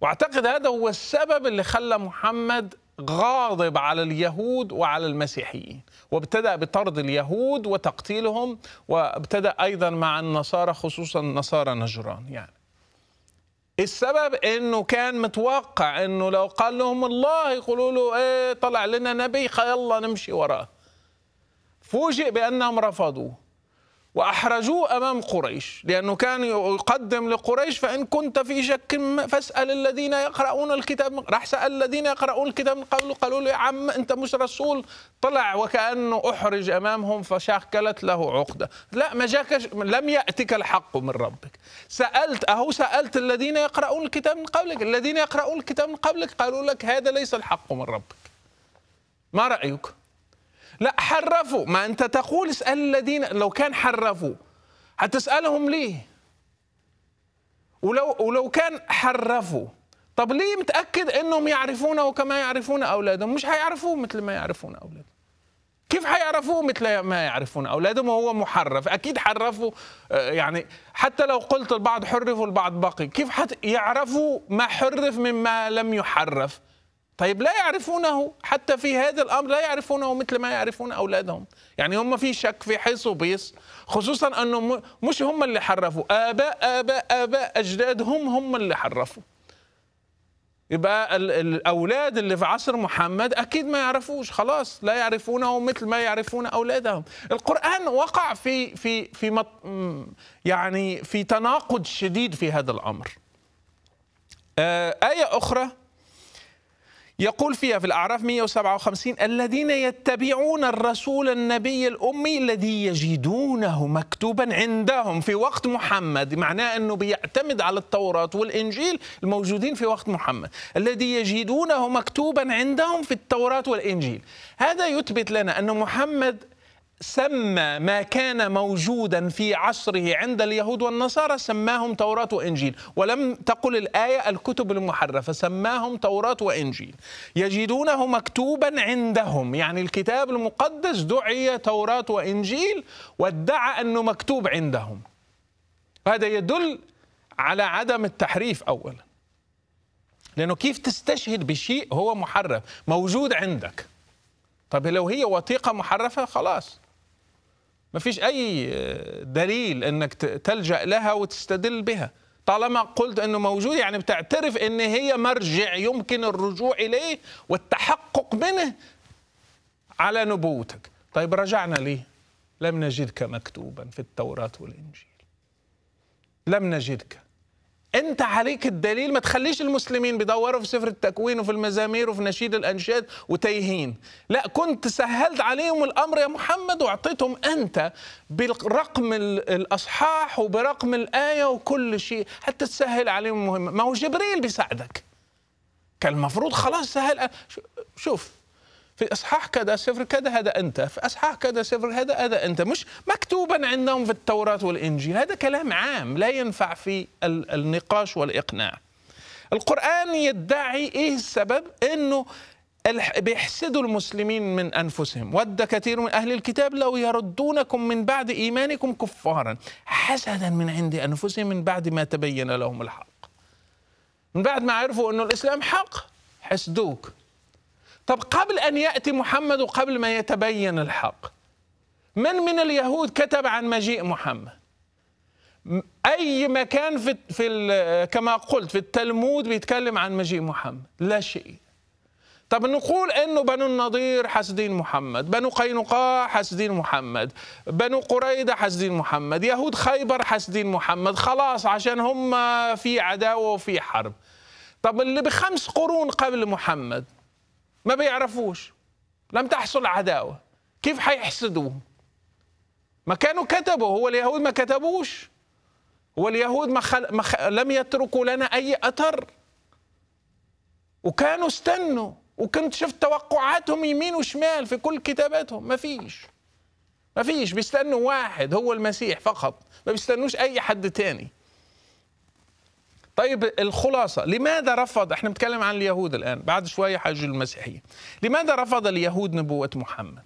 واعتقد هذا هو السبب اللي خلى محمد غاضب على اليهود وعلى المسيحيين وابتدأ بطرد اليهود وتقتيلهم وابتدأ أيضا مع النصارى خصوصا نصارى نجران يعني السبب انه كان متوقع انه لو قال لهم الله يقولوا له ايه طلع لنا نبي يلا نمشي وراه فوجئ بانهم رفضوه وأحرجوه أمام قريش لأنه كان يقدم لقريش فإن كنت في شك فاسأل الذين يقرؤون الكتاب راح سأل الذين يقرؤون الكتاب من قالوا له يا عم أنت مش رسول طلع وكأنه أحرج أمامهم فشكلت له عقدة لا ما جاكش لم يأتك الحق من ربك سألت أهو سألت الذين يقرؤون الكتاب من قبلك الذين يقرؤون الكتاب من قبلك قالوا لك هذا ليس الحق من ربك ما رأيك؟ لا حرفوا ما أنت تقول اسأل الذين لو كان حرفوا هتسألهم ليه ولو ولو كان حرفوا طب ليه متأكد أنهم يعرفونه كما يعرفون أولادهم مش هيعرفوه مثل ما يعرفون أولادهم كيف هيعرفوه مثل ما يعرفون أولادهم وهو محرف أكيد حرفوا آه، يعني حتى لو قلت البعض حرف والبعض بقي كيف يعرفوا ما حرف مما لم يحرف طيب لا يعرفونه حتى في هذا الامر لا يعرفونه مثل ما يعرفون اولادهم يعني هم في شك في حيص وبيص خصوصا انه مش هم اللي حرفوا اباء اباء اباء اجدادهم هم اللي حرفوا يبقى الاولاد اللي في عصر محمد اكيد ما يعرفوش خلاص لا يعرفونه مثل ما يعرفون اولادهم القران وقع في في في مط يعني في تناقض شديد في هذا الامر آه، ايه اخرى يقول فيها في الأعراف 157 الذين يتبعون الرسول النبي الأمي الذي يجدونه مكتوبا عندهم في وقت محمد معناه أنه بيعتمد على التوراة والإنجيل الموجودين في وقت محمد الذي يجدونه مكتوبا عندهم في التوراة والإنجيل هذا يثبت لنا أن محمد سمى ما كان موجودا في عصره عند اليهود والنصارى سماهم توراة وإنجيل ولم تقل الآية الكتب المحرفة سماهم توراة وإنجيل يجدونه مكتوبا عندهم يعني الكتاب المقدس دعي توراة وإنجيل وادعى أنه مكتوب عندهم هذا يدل على عدم التحريف أولا لأنه كيف تستشهد بشيء هو محرف موجود عندك طب لو هي وثيقة محرفة خلاص ما فيش أي دليل أنك تلجأ لها وتستدل بها طالما قلت أنه موجود يعني بتعترف أن هي مرجع يمكن الرجوع إليه والتحقق منه على نبوتك طيب رجعنا ليه لم نجدك مكتوبا في التوراة والإنجيل لم نجدك انت عليك الدليل ما تخليش المسلمين بيدوروا في سفر التكوين وفي المزامير وفي نشيد الانشاد وتايهين لا كنت سهلت عليهم الامر يا محمد واعطيتهم انت برقم الاصحاح وبرقم الايه وكل شيء حتى تسهل عليهم المهمه ما هو جبريل بيساعدك كان المفروض خلاص سهل شوف في اصحاح كذا صفر كذا هذا انت في اصحاح كذا صفر هذا هذا انت مش مكتوبا عندهم في التوراه والانجيل هذا كلام عام لا ينفع في النقاش والاقناع القران يدعي ايه السبب انه بيحسدوا المسلمين من انفسهم ود كثير من اهل الكتاب لو يردونكم من بعد ايمانكم كفارا حسدا من عند انفسهم من بعد ما تبين لهم الحق من بعد ما عرفوا انه الاسلام حق حسدوك طب قبل أن يأتي محمد وقبل ما يتبين الحق من من اليهود كتب عن مجيء محمد أي مكان في, في كما قلت في التلمود بيتكلم عن مجيء محمد لا شيء طب نقول انه بنو النضير حاسدين محمد، بنو قينقاع حاسدين محمد، بنو قريده حاسدين محمد، يهود خيبر حاسدين محمد، خلاص عشان هم في عداوه وفي حرب. طب اللي بخمس قرون قبل محمد ما بيعرفوش لم تحصل عداوة كيف حيحسدوه ما كانوا كتبوا هو اليهود ما كتبوش هو اليهود ما خل... ما خ... لم يتركوا لنا أي أثر وكانوا استنوا وكنت شفت توقعاتهم يمين وشمال في كل كتاباتهم ما فيش ما فيش بيستنوا واحد هو المسيح فقط ما بيستنوش أي حد تاني طيب الخلاصة لماذا رفض احنا بنتكلم عن اليهود الآن بعد شوية حاجة المسيحيين لماذا رفض اليهود نبوة محمد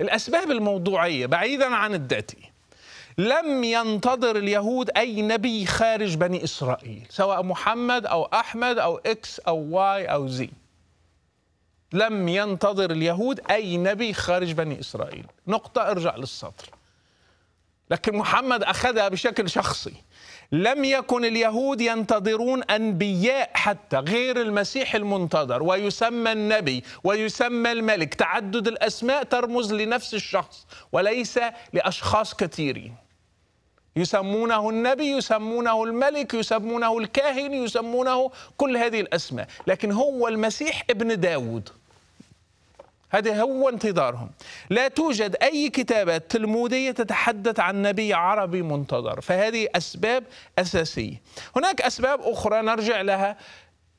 الأسباب الموضوعية بعيدا عن الذاتي لم ينتظر اليهود أي نبي خارج بني إسرائيل سواء محمد أو أحمد أو إكس أو واي أو زي لم ينتظر اليهود أي نبي خارج بني إسرائيل نقطة ارجع للسطر لكن محمد أخذها بشكل شخصي لم يكن اليهود ينتظرون انبياء حتى غير المسيح المنتظر ويسمى النبي ويسمى الملك تعدد الاسماء ترمز لنفس الشخص وليس لاشخاص كثيرين يسمونه النبي يسمونه الملك يسمونه الكاهن يسمونه كل هذه الاسماء لكن هو المسيح ابن داود هذا هو انتظارهم لا توجد أي كتابة تلمودية تتحدث عن نبي عربي منتظر فهذه أسباب أساسية هناك أسباب أخرى نرجع لها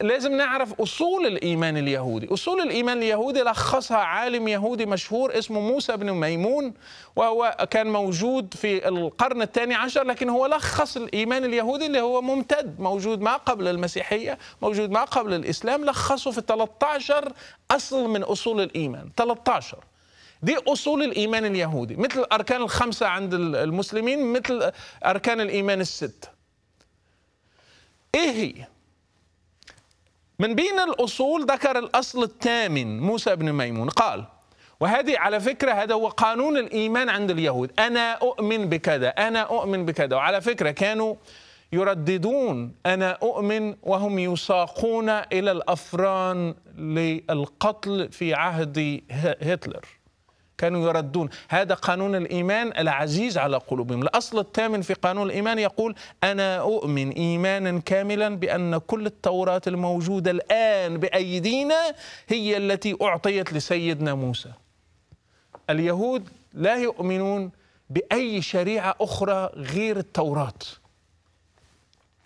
لازم نعرف أصول الإيمان اليهودي أصول الإيمان اليهودي لخصها عالم يهودي مشهور اسمه موسى بن ميمون وهو كان موجود في القرن الثاني عشر لكن هو لخص الإيمان اليهودي اللي هو ممتد موجود ما قبل المسيحية موجود ما قبل الإسلام لخصه في 13 أصل من أصول الإيمان 13 دي أصول الإيمان اليهودي مثل الأركان الخمسة عند المسلمين مثل أركان الإيمان الست إيه هي؟ من بين الأصول ذكر الأصل الثامن موسى بن ميمون قال وهذه على فكرة هذا هو قانون الإيمان عند اليهود أنا أؤمن بكذا أنا أؤمن بكذا وعلى فكرة كانوا يرددون أنا أؤمن وهم يساقون إلى الأفران للقتل في عهد هتلر كانوا يردون هذا قانون الإيمان العزيز على قلوبهم الأصل الثامن في قانون الإيمان يقول أنا أؤمن إيمانا كاملا بأن كل التوراة الموجودة الآن بأيدينا هي التي أعطيت لسيدنا موسى اليهود لا يؤمنون بأي شريعة أخرى غير التوراة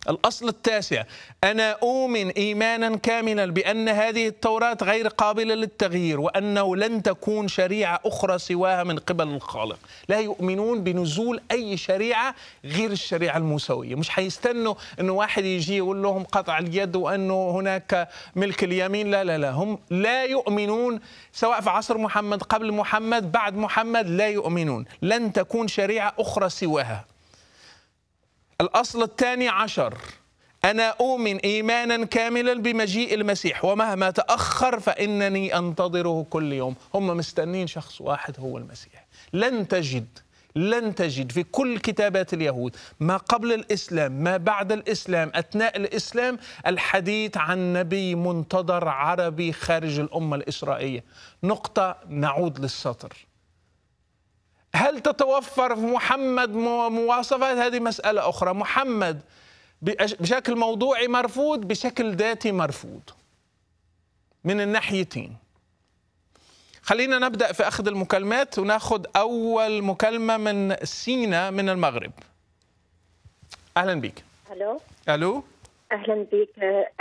الأصل التاسع أنا أؤمن إيمانا كاملا بأن هذه التوراة غير قابلة للتغيير وأنه لن تكون شريعة أخرى سواها من قبل الخالق لا يؤمنون بنزول أي شريعة غير الشريعة الموسوية مش حيستنوا أن واحد يجي يقول لهم قطع اليد وأنه هناك ملك اليمين لا لا لا هم لا يؤمنون سواء في عصر محمد قبل محمد بعد محمد لا يؤمنون لن تكون شريعة أخرى سواها الأصل الثاني عشر أنا أؤمن إيمانا كاملا بمجيء المسيح ومهما تأخر فإنني أنتظره كل يوم هم مستنين شخص واحد هو المسيح لن تجد لن تجد في كل كتابات اليهود ما قبل الإسلام ما بعد الإسلام أثناء الإسلام الحديث عن نبي منتظر عربي خارج الأمة الإسرائيلية نقطة نعود للسطر هل تتوفر في محمد مواصفات هذه مسألة أخرى محمد بشكل موضوعي مرفوض بشكل ذاتي مرفوض من الناحيتين خلينا نبدأ في أخذ المكالمات وناخذ أول مكالمة من سينا من المغرب أهلا بك ألو ألو أهلا بك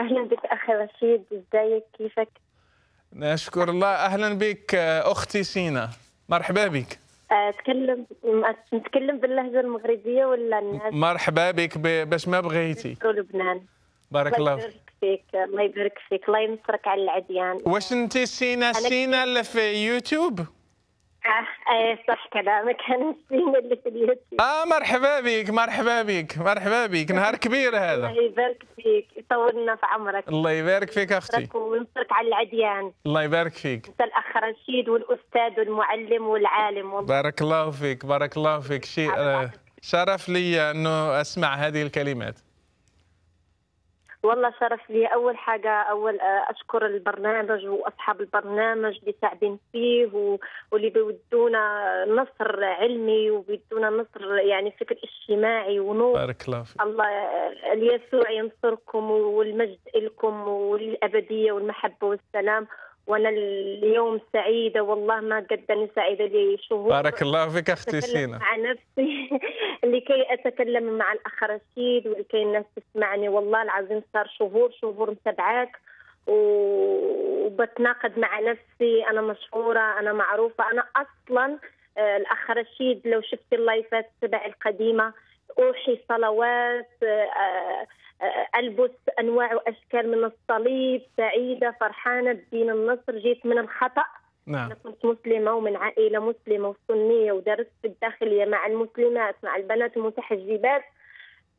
أهلا بك أخ رشيد إزيك كيفك نشكر الله أهلا بك أختي سينا مرحبا بك اتكلم نتكلم باللهجه المغربيه ولا الناس مرحبا بك باش ما بغيتي لبنان بارك الله فيك الله يبارك فيك الله ينصرك على العديان واش انت سينا سينا اللي في يوتيوب ايه صح كلامك <laughs> انا سليمه اللي في اليوتيوب اه مرحبا بك مرحبا بك مرحبا بك نهار كبير هذا الله يبارك فيك يطولنا في عمرك الله يبارك فيك اختي وينصرك على العديان الله يبارك فيك انت الاخ رشيد والاستاذ والمعلم والعالم والله. بارك الله فيك بارك الله فيك شيء آه، شرف لي انه اسمع هذه الكلمات والله شرف لي اول حاجه اول آه، اشكر البرنامج واصحاب البرنامج اللي ساعدين فيه واللي بيودونا نصر علمي وبيدونا نصر يعني فكر اجتماعي ونور بارك الله فيك الله آه، اليسوع ينصركم والمجد لكم والابديه والمحبه والسلام وانا اليوم سعيده والله ما قد انا سعيده لي شهور بارك الله فيك اختي سينا مع نفسي <laughs> لكي اتكلم مع الاخ رشيد ولكي الناس تسمعني والله العظيم صار شهور شهور متابعاك وبتناقض مع نفسي انا مشهوره انا معروفه انا اصلا آه، الاخ رشيد لو شفتي اللايفات تبعي القديمه اوحي صلوات آه، آه، آه، البس انواع واشكال من الصليب سعيده فرحانه بدين النصر جيت من الخطا نعم. انا كنت مسلمه ومن عائله مسلمه وسنيه ودرست في الداخليه مع المسلمات مع البنات المتحجبات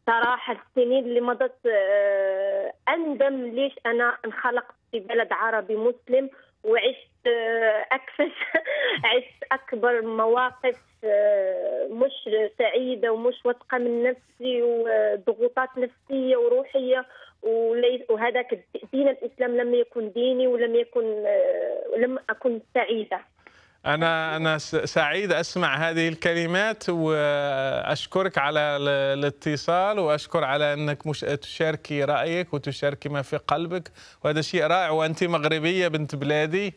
صراحه السنين اللي مضت آه، اندم ليش انا انخلقت في بلد عربي مسلم وعشت آه، اكثر <laughs> عشت اكبر مواقف آه، مش سعيده ومش واثقه من نفسي وضغوطات نفسيه وروحيه وهذاك دين الاسلام لم يكن ديني ولم يكن آه، لم اكن سعيده أنا أنا سعيد أسمع هذه الكلمات وأشكرك على الاتصال وأشكر على أنك مش تشاركي رأيك وتشاركي ما في قلبك وهذا شيء رائع وأنت مغربية بنت بلادي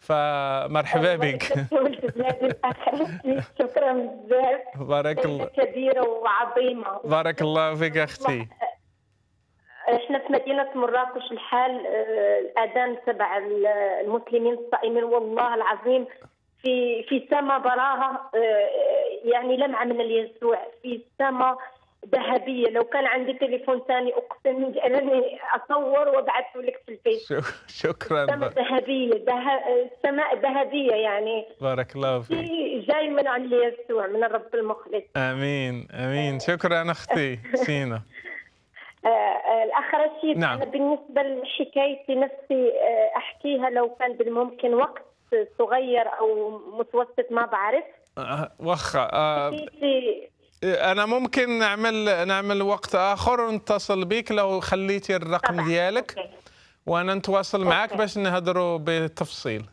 فمرحبا بك شكرا بزاف بارك الله كبيرة وعظيمة بارك الله فيك أختي احنا في مدينه مراكش الحال آه، الاذان تبع المسلمين الصائمين والله العظيم في في سما براها آه، آه، يعني لمعه من اليسوع في سما ذهبيه لو كان عندي تليفون ثاني اقسم انني اصور وابعثه لك في الفيس شكرا سماء ذهبيه ده... سماء ذهبيه يعني بارك الله فيك جاي من عند يسوع من الرب المخلص امين امين شكرا اختي <laughs> سينا آه، الاخ رشيد نعم. انا بالنسبه لحكايتي نفسي احكيها لو كان بالممكن وقت صغير او متوسط ما بعرف أه، واخا أه، انا ممكن نعمل نعمل وقت اخر ونتصل بك لو خليتي الرقم طبعا. ديالك وانا نتواصل معك باش نهضروا بالتفصيل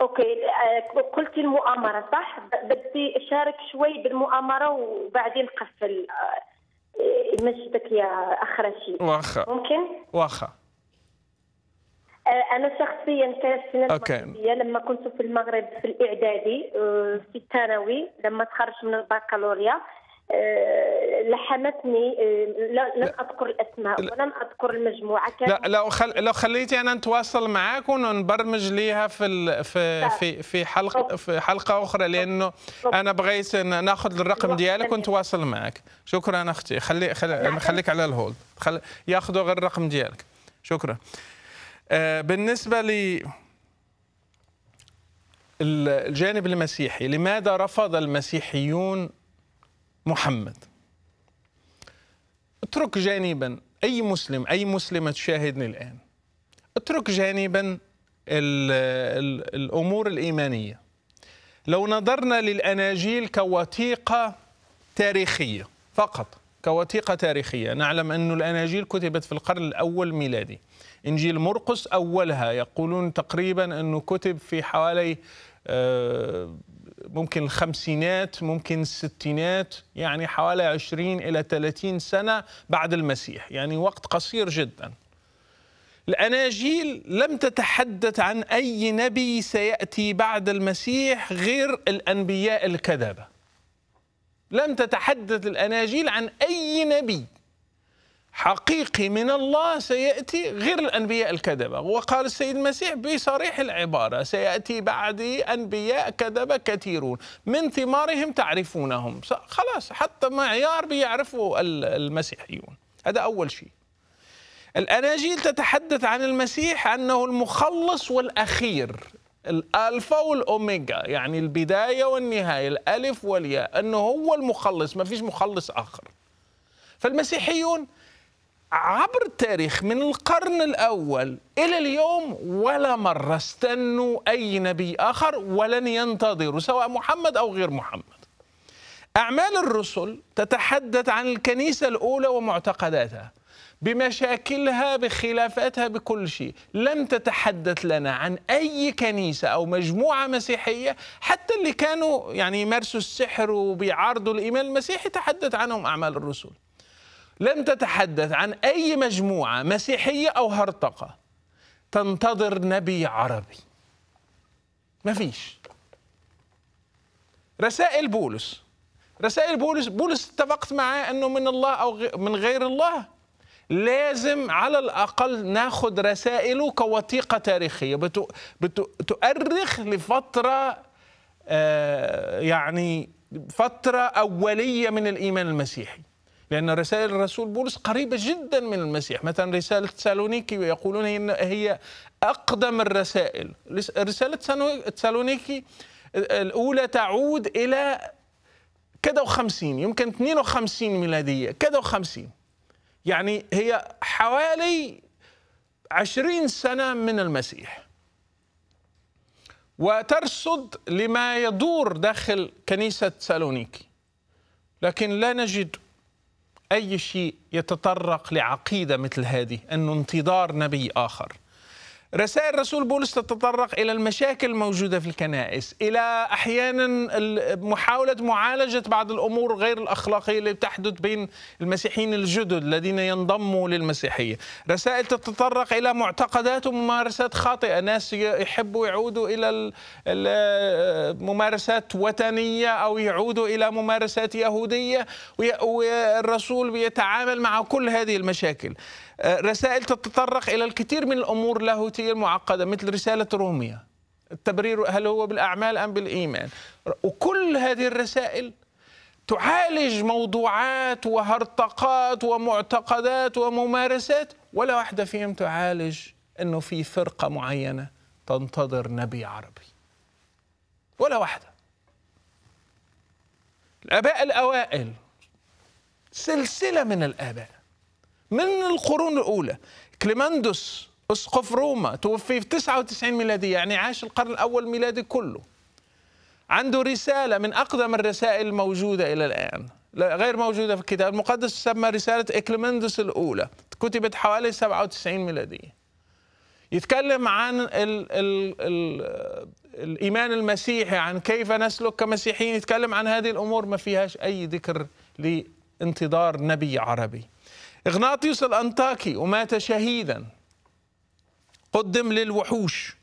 اوكي أه، قلتي المؤامره صح بدي اشارك شوي بالمؤامره وبعدين قفل نمشيتك يا اخر شيء واخا ممكن واخا آه، انا شخصيا كانت السنه المغربيه لما كنت في المغرب في الاعدادي آه، في الثانوي لما تخرجت من البكالوريا آه، لحمتني لم اذكر الاسماء ولم اذكر المجموعه كان لا لو خل... لو خليتي انا نتواصل معاك ونبرمج ليها في ال... في في في حلقه في حلقه اخرى لانه انا بغيت ناخذ الرقم ديالك ونتواصل معك شكرا اختي خلي خلي... خليك على الهولد خلي... ياخذوا غير الرقم ديالك شكرا آه، بالنسبة للجانب الجانب المسيحي لماذا رفض المسيحيون محمد اترك جانبا أي مسلم أي مسلمة تشاهدني الآن اترك جانبا الأمور الإيمانية لو نظرنا للأناجيل كوثيقة تاريخية فقط كوثيقة تاريخية نعلم أن الأناجيل كتبت في القرن الأول ميلادي إنجيل مرقس أولها يقولون تقريبا أنه كتب في حوالي آه، ممكن الخمسينات ممكن الستينات يعني حوالي 20 إلى 30 سنة بعد المسيح يعني وقت قصير جدا الأناجيل لم تتحدث عن أي نبي سيأتي بعد المسيح غير الأنبياء الكذبة لم تتحدث الأناجيل عن أي نبي حقيقي من الله سيأتي غير الأنبياء الكذبة وقال السيد المسيح بصريح العبارة سيأتي بعدي أنبياء كذبة كثيرون من ثمارهم تعرفونهم خلاص حتى معيار بيعرفوا المسيحيون هذا أول شيء الأناجيل تتحدث عن المسيح أنه المخلص والأخير الألفا والأوميجا يعني البداية والنهاية الألف والياء أنه هو المخلص ما فيش مخلص آخر فالمسيحيون عبر التاريخ من القرن الأول إلى اليوم ولا مرة استنوا أي نبي آخر ولن ينتظروا سواء محمد أو غير محمد أعمال الرسل تتحدث عن الكنيسة الأولى ومعتقداتها بمشاكلها بخلافاتها بكل شيء لم تتحدث لنا عن أي كنيسة أو مجموعة مسيحية حتى اللي كانوا يعني يمارسوا السحر وبيعارضوا الإيمان المسيحي تحدث عنهم أعمال الرسل لم تتحدث عن أي مجموعة مسيحية أو هرطقة تنتظر نبي عربي ما فيش رسائل بولس رسائل بولس بولس اتفقت معاه أنه من الله أو من غير الله لازم على الأقل ناخذ رسائله كوثيقة تاريخية بتؤرخ لفترة آه، يعني فترة أولية من الإيمان المسيحي لأن رسائل الرسول بولس قريبة جدا من المسيح مثلا رسالة سالونيكي يقولون هي أقدم الرسائل رسالة سالونيكي الأولى تعود إلى كده وخمسين يمكن 52 ميلادية كده وخمسين يعني هي حوالي عشرين سنة من المسيح وترصد لما يدور داخل كنيسة سالونيكي لكن لا نجد أي شيء يتطرق لعقيدة مثل هذه أنه انتظار نبي آخر رسائل رسول بولس تتطرق الى المشاكل الموجوده في الكنائس، الى احيانا محاوله معالجه بعض الامور غير الاخلاقيه اللي تحدث بين المسيحيين الجدد الذين ينضموا للمسيحيه، رسائل تتطرق الى معتقدات وممارسات خاطئه، ناس يحبوا يعودوا الى ممارسات وثنيه او يعودوا الى ممارسات يهوديه والرسول بيتعامل مع كل هذه المشاكل. آه، رسائل تتطرق إلى الكثير من الأمور اللاهوتية المعقدة مثل رسالة روميا التبرير هل هو بالأعمال أم بالإيمان وكل هذه الرسائل تعالج موضوعات وهرطقات ومعتقدات وممارسات ولا واحدة فيهم تعالج أنه في فرقة معينة تنتظر نبي عربي ولا واحدة الآباء الأوائل سلسلة من الآباء من القرون الأولى كليماندوس أسقف روما توفي في 99 ميلادية يعني عاش القرن الأول ميلادي كله عنده رسالة من أقدم الرسائل الموجودة إلى الآن غير موجودة في الكتاب المقدس تسمى رسالة إكليمندس الأولى كتبت حوالي 97 ميلادية يتكلم عن الـ الـ الـ الإيمان المسيحي عن كيف نسلك كمسيحيين يتكلم عن هذه الأمور ما فيهاش أي ذكر لانتظار نبي عربي إغناطيوس الأنطاكي ومات شهيدا قدم للوحوش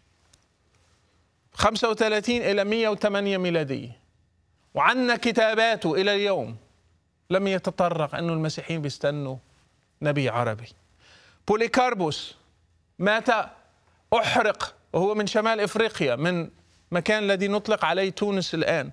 35 إلى 108 ميلادية وعنا كتاباته إلى اليوم لم يتطرق أنه المسيحيين بيستنوا نبي عربي بوليكاربوس مات أحرق وهو من شمال إفريقيا من مكان الذي نطلق عليه تونس الآن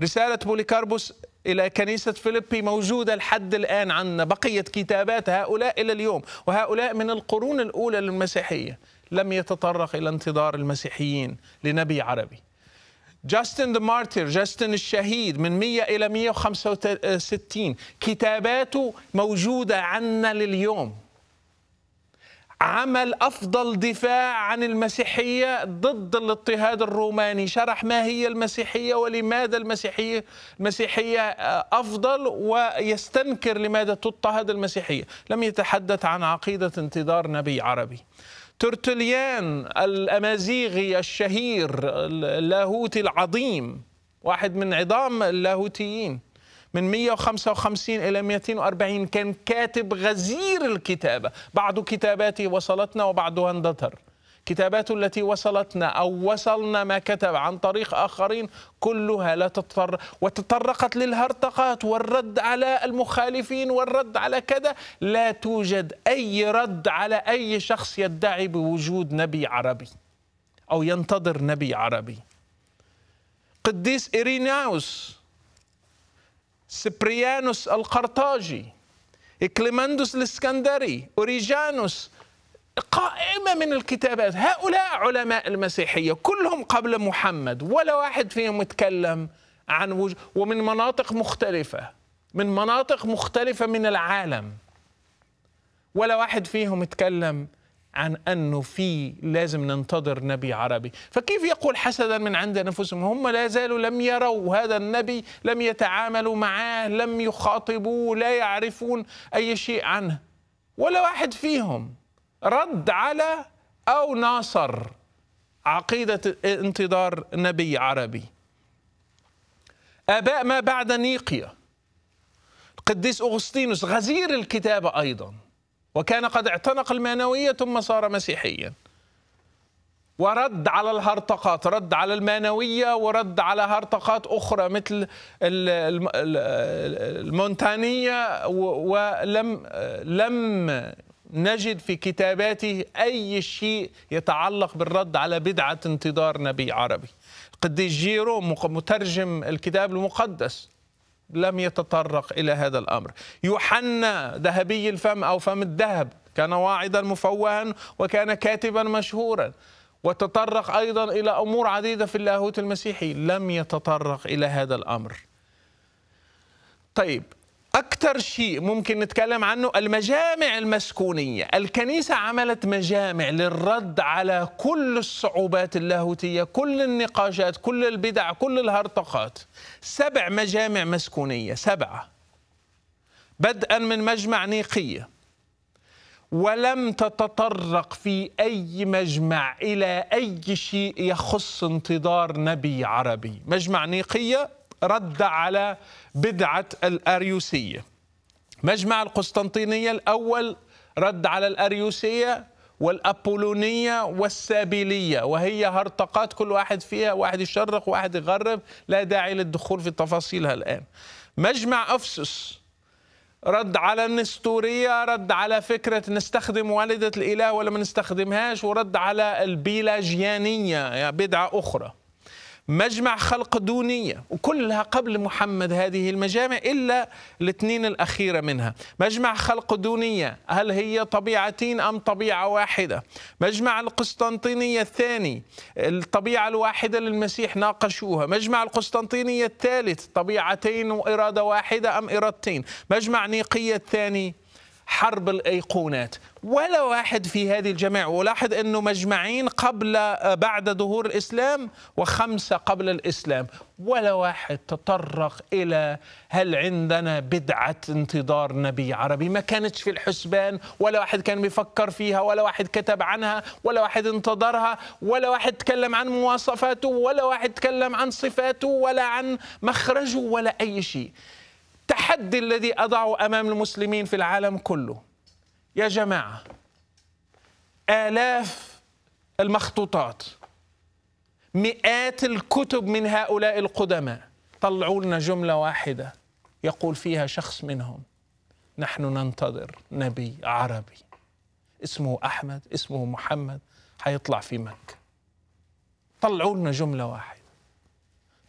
رسالة بوليكاربوس إلى كنيسة فيليبي موجودة لحد الآن عندنا بقية كتابات هؤلاء إلى اليوم وهؤلاء من القرون الأولى للمسيحية لم يتطرق إلى انتظار المسيحيين لنبي عربي جاستن ذا مارتير جاستن الشهيد من 100 إلى 165 كتاباته موجودة عنا لليوم عمل افضل دفاع عن المسيحيه ضد الاضطهاد الروماني، شرح ما هي المسيحيه ولماذا المسيحيه المسيحيه آه، افضل ويستنكر لماذا تضطهد المسيحيه، لم يتحدث عن عقيده انتظار نبي عربي. ترتليان الامازيغي الشهير اللاهوتي العظيم واحد من عظام اللاهوتيين من 155 إلى 240 كان كاتب غزير الكتابة بعض كتاباته وصلتنا وبعضها اندثر كتاباته التي وصلتنا أو وصلنا ما كتب عن طريق آخرين كلها لا تتطرق وتطرقت للهرطقات والرد على المخالفين والرد على كذا لا توجد أي رد على أي شخص يدعي بوجود نبي عربي أو ينتظر نبي عربي قديس إيريناوس سبريانوس القرطاجي كليمندوس الاسكندري اوريجانوس قائمة من الكتابات هؤلاء علماء المسيحية كلهم قبل محمد ولا واحد فيهم يتكلم عن وجه ومن مناطق مختلفة من مناطق مختلفة من العالم ولا واحد فيهم يتكلم عن أنه في لازم ننتظر نبي عربي فكيف يقول حسدا من عند أنفسهم هم لا زالوا لم يروا هذا النبي لم يتعاملوا معاه لم يخاطبوه لا يعرفون أي شيء عنه ولا واحد فيهم رد على أو ناصر عقيدة انتظار نبي عربي آباء ما بعد نيقيا القديس أغسطينوس غزير الكتابة أيضاً وكان قد اعتنق المانوية ثم صار مسيحيا ورد على الهرطقات رد على المانوية ورد على هرطقات أخرى مثل المونتانية ولم لم نجد في كتاباته أي شيء يتعلق بالرد على بدعة انتظار نبي عربي القديس جيرو مترجم الكتاب المقدس لم يتطرق إلى هذا الأمر يوحنا ذهبي الفم أو فم الذهب كان واعظا مفوها وكان كاتبا مشهورا وتطرق أيضا إلى أمور عديدة في اللاهوت المسيحي لم يتطرق إلى هذا الأمر طيب أكثر شيء ممكن نتكلم عنه المجامع المسكونية الكنيسة عملت مجامع للرد على كل الصعوبات اللاهوتية كل النقاشات كل البدع كل الهرطقات سبع مجامع مسكونية سبعة بدءا من مجمع نيقية ولم تتطرق في أي مجمع إلى أي شيء يخص انتظار نبي عربي مجمع نيقية رد على بدعة الأريوسية مجمع القسطنطينية الأول رد على الأريوسية والأبولونية والسابيلية وهي هرطقات كل واحد فيها واحد يشرق واحد يغرب لا داعي للدخول في تفاصيلها الآن مجمع أفسس رد على النستورية رد على فكرة نستخدم والدة الإله ولا ما نستخدمهاش ورد على البيلاجيانية يعني بدعة أخرى مجمع خلق دونية وكلها قبل محمد هذه المجامع إلا الاثنين الأخيرة منها مجمع خلق دونية هل هي طبيعتين أم طبيعة واحدة مجمع القسطنطينية الثاني الطبيعة الواحدة للمسيح ناقشوها مجمع القسطنطينية الثالث طبيعتين وإرادة واحدة أم إرادتين مجمع نيقية الثاني حرب الأيقونات ولا واحد في هذه الجماعة ولاحظ أنه مجمعين قبل آه، بعد ظهور الإسلام وخمسة قبل الإسلام ولا واحد تطرق إلى هل عندنا بدعة انتظار نبي عربي ما كانتش في الحسبان ولا واحد كان بيفكر فيها ولا واحد كتب عنها ولا واحد انتظرها ولا واحد تكلم عن مواصفاته ولا واحد تكلم عن صفاته ولا عن مخرجه ولا أي شيء التحدي الذي أضعه أمام المسلمين في العالم كله يا جماعة آلاف المخطوطات مئات الكتب من هؤلاء القدماء طلعوا لنا جملة واحدة يقول فيها شخص منهم نحن ننتظر نبي عربي اسمه أحمد اسمه محمد حيطلع في مكة طلعوا لنا جملة واحدة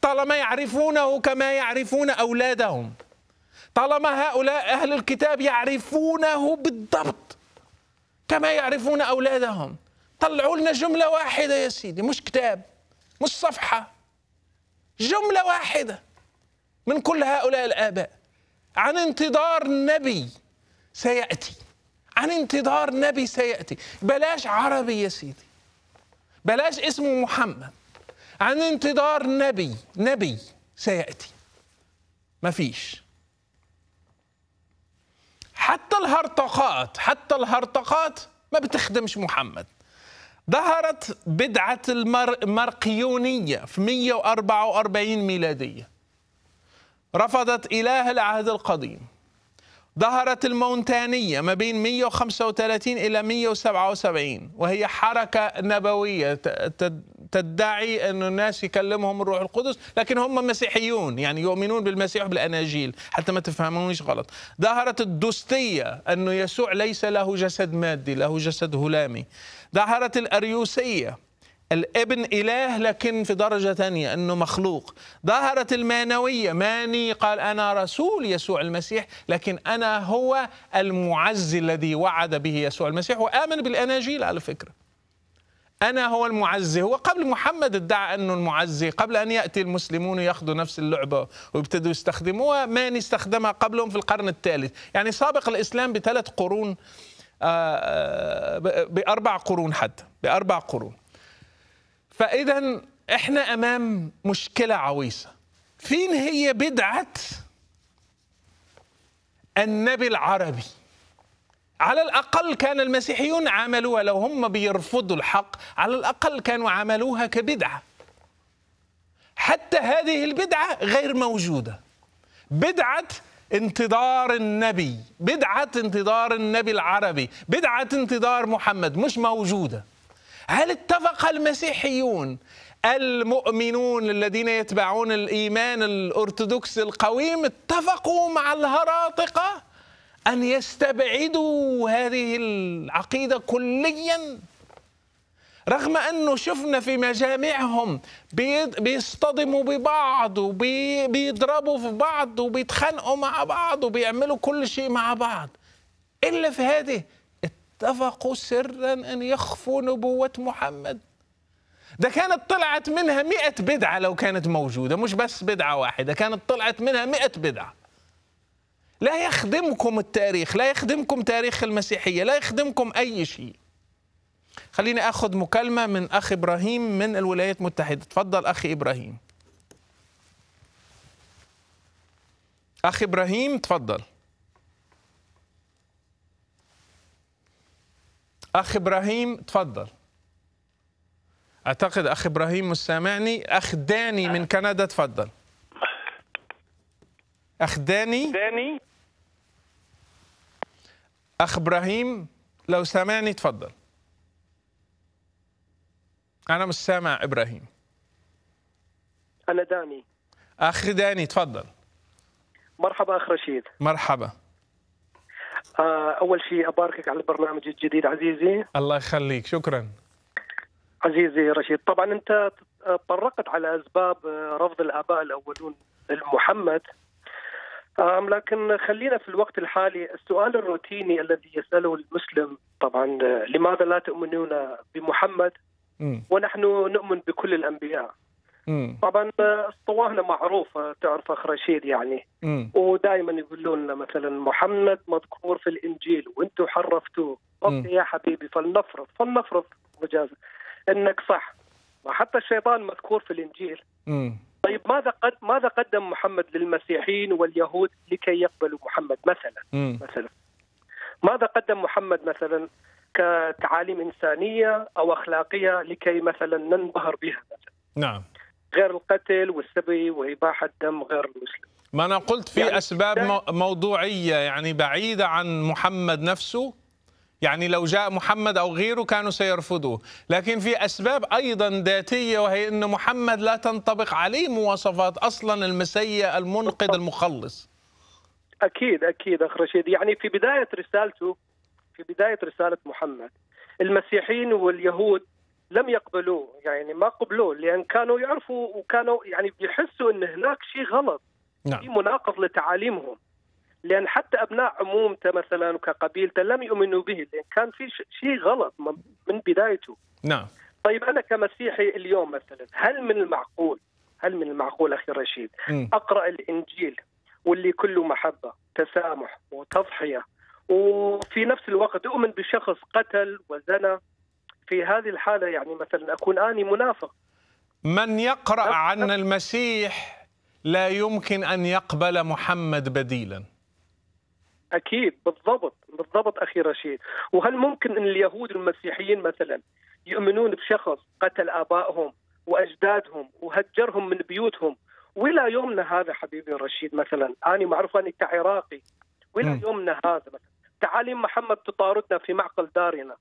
طالما يعرفونه كما يعرفون أولادهم طالما هؤلاء أهل الكتاب يعرفونه بالضبط كما يعرفون أولادهم طلعوا لنا جملة واحدة يا سيدي مش كتاب مش صفحة جملة واحدة من كل هؤلاء الآباء عن انتظار نبي سيأتي عن انتظار نبي سيأتي بلاش عربي يا سيدي بلاش اسمه محمد عن انتظار نبي نبي سيأتي ما فيش حتى الهرطقات حتى الهرطقات ما بتخدمش محمد ظهرت بدعة المرقيونية في 144 ميلادية رفضت إله العهد القديم ظهرت المونتانية ما بين 135 إلى 177 وهي حركة نبوية تدعي أن الناس يكلمهم الروح القدس لكن هم مسيحيون يعني يؤمنون بالمسيح بالأناجيل حتى ما تفهمونيش غلط ظهرت الدستية أن يسوع ليس له جسد مادي له جسد هلامي ظهرت الأريوسية الابن إله لكن في درجة ثانية أنه مخلوق ظهرت المانوية ماني قال أنا رسول يسوع المسيح لكن أنا هو المعزي الذي وعد به يسوع المسيح وآمن بالأناجيل على فكرة أنا هو المعزي هو قبل محمد ادعى أنه المعزي قبل أن يأتي المسلمون يأخذوا نفس اللعبة ويبتدوا يستخدموها ماني استخدمها قبلهم في القرن الثالث يعني سابق الإسلام بثلاث قرون آه، آه، بأربع قرون حتى بأربع قرون فإذا إحنا أمام مشكلة عويصة فين هي بدعة النبي العربي على الأقل كان المسيحيون عملوها لو هم بيرفضوا الحق على الأقل كانوا عملوها كبدعة حتى هذه البدعة غير موجودة بدعة انتظار النبي بدعة انتظار النبي العربي بدعة انتظار محمد مش موجودة هل اتفق المسيحيون المؤمنون الذين يتبعون الإيمان الأرثوذكسي القويم اتفقوا مع الهراطقة أن يستبعدوا هذه العقيدة كليا رغم أنه شفنا في مجامعهم بيصطدموا ببعض وبيضربوا في بعض وبيتخانقوا مع بعض وبيعملوا كل شيء مع بعض إلا في هذه اتفقوا سرا أن يخفوا نبوة محمد ده كانت طلعت منها مئة بدعة لو كانت موجودة مش بس بدعة واحدة كانت طلعت منها مئة بدعة لا يخدمكم التاريخ لا يخدمكم تاريخ المسيحية لا يخدمكم أي شيء خليني أخذ مكالمة من أخ إبراهيم من الولايات المتحدة تفضل أخي إبراهيم أخ إبراهيم تفضل أخ إبراهيم تفضل أعتقد أخ إبراهيم مش سامعني أخ داني من كندا تفضل أخ داني داني اخ ابراهيم لو سامعني تفضل انا مش سامع ابراهيم انا داني اخ داني تفضل مرحبا اخ رشيد مرحبا آه، اول شيء اباركك على البرنامج الجديد عزيزي الله يخليك شكرا عزيزي رشيد طبعا انت تطرقت على اسباب رفض الاباء الاولون لمحمد لكن خلينا في الوقت الحالي السؤال الروتيني الذي يسأله المسلم طبعا لماذا لا تؤمنون بمحمد ونحن نؤمن بكل الأنبياء طبعا الصواهنة معروفة تعرف أخ رشيد يعني ودائما يقولون لنا مثلا محمد مذكور في الإنجيل وانتم حرفتوه أوكي يا حبيبي فلنفرض فلنفرض مجازا أنك صح وحتى الشيطان مذكور في الإنجيل طيب ماذا قد ماذا قدم محمد للمسيحيين واليهود لكي يقبلوا محمد مثلا م. مثلا ماذا قدم محمد مثلا كتعاليم انسانيه او اخلاقيه لكي مثلا ننبهر بها مثلا نعم غير القتل والسبي واباحه دم غير المسلم ما انا قلت في يعني اسباب موضوعيه يعني بعيده عن محمد نفسه يعني لو جاء محمد أو غيره كانوا سيرفضوه لكن في أسباب أيضا ذاتية وهي أن محمد لا تنطبق عليه مواصفات أصلا المسيا المنقذ المخلص أكيد أكيد أخ رشيد يعني في بداية رسالته في بداية رسالة محمد المسيحيين واليهود لم يقبلوه يعني ما قبلوه لأن كانوا يعرفوا وكانوا يعني بيحسوا أن هناك شيء غلط نعم. في مناقض لتعاليمهم لان حتى ابناء عمومته مثلا وكقبيلته لم يؤمنوا به لان كان في شيء غلط من بدايته نعم طيب انا كمسيحي اليوم مثلا هل من المعقول هل من المعقول اخي رشيد م. اقرا الانجيل واللي كله محبه تسامح وتضحيه وفي نفس الوقت اؤمن بشخص قتل وزنى في هذه الحاله يعني مثلا اكون اني منافق من يقرا عن المسيح لا يمكن ان يقبل محمد بديلا اكيد بالضبط بالضبط اخي رشيد وهل ممكن ان اليهود والمسيحيين مثلا يؤمنون بشخص قتل ابائهم واجدادهم وهجرهم من بيوتهم ولا يومنا هذا حبيبي رشيد مثلا انا معروف اني عراقي ولا م. يومنا هذا مثلا تعاليم محمد تطاردنا في معقل دارنا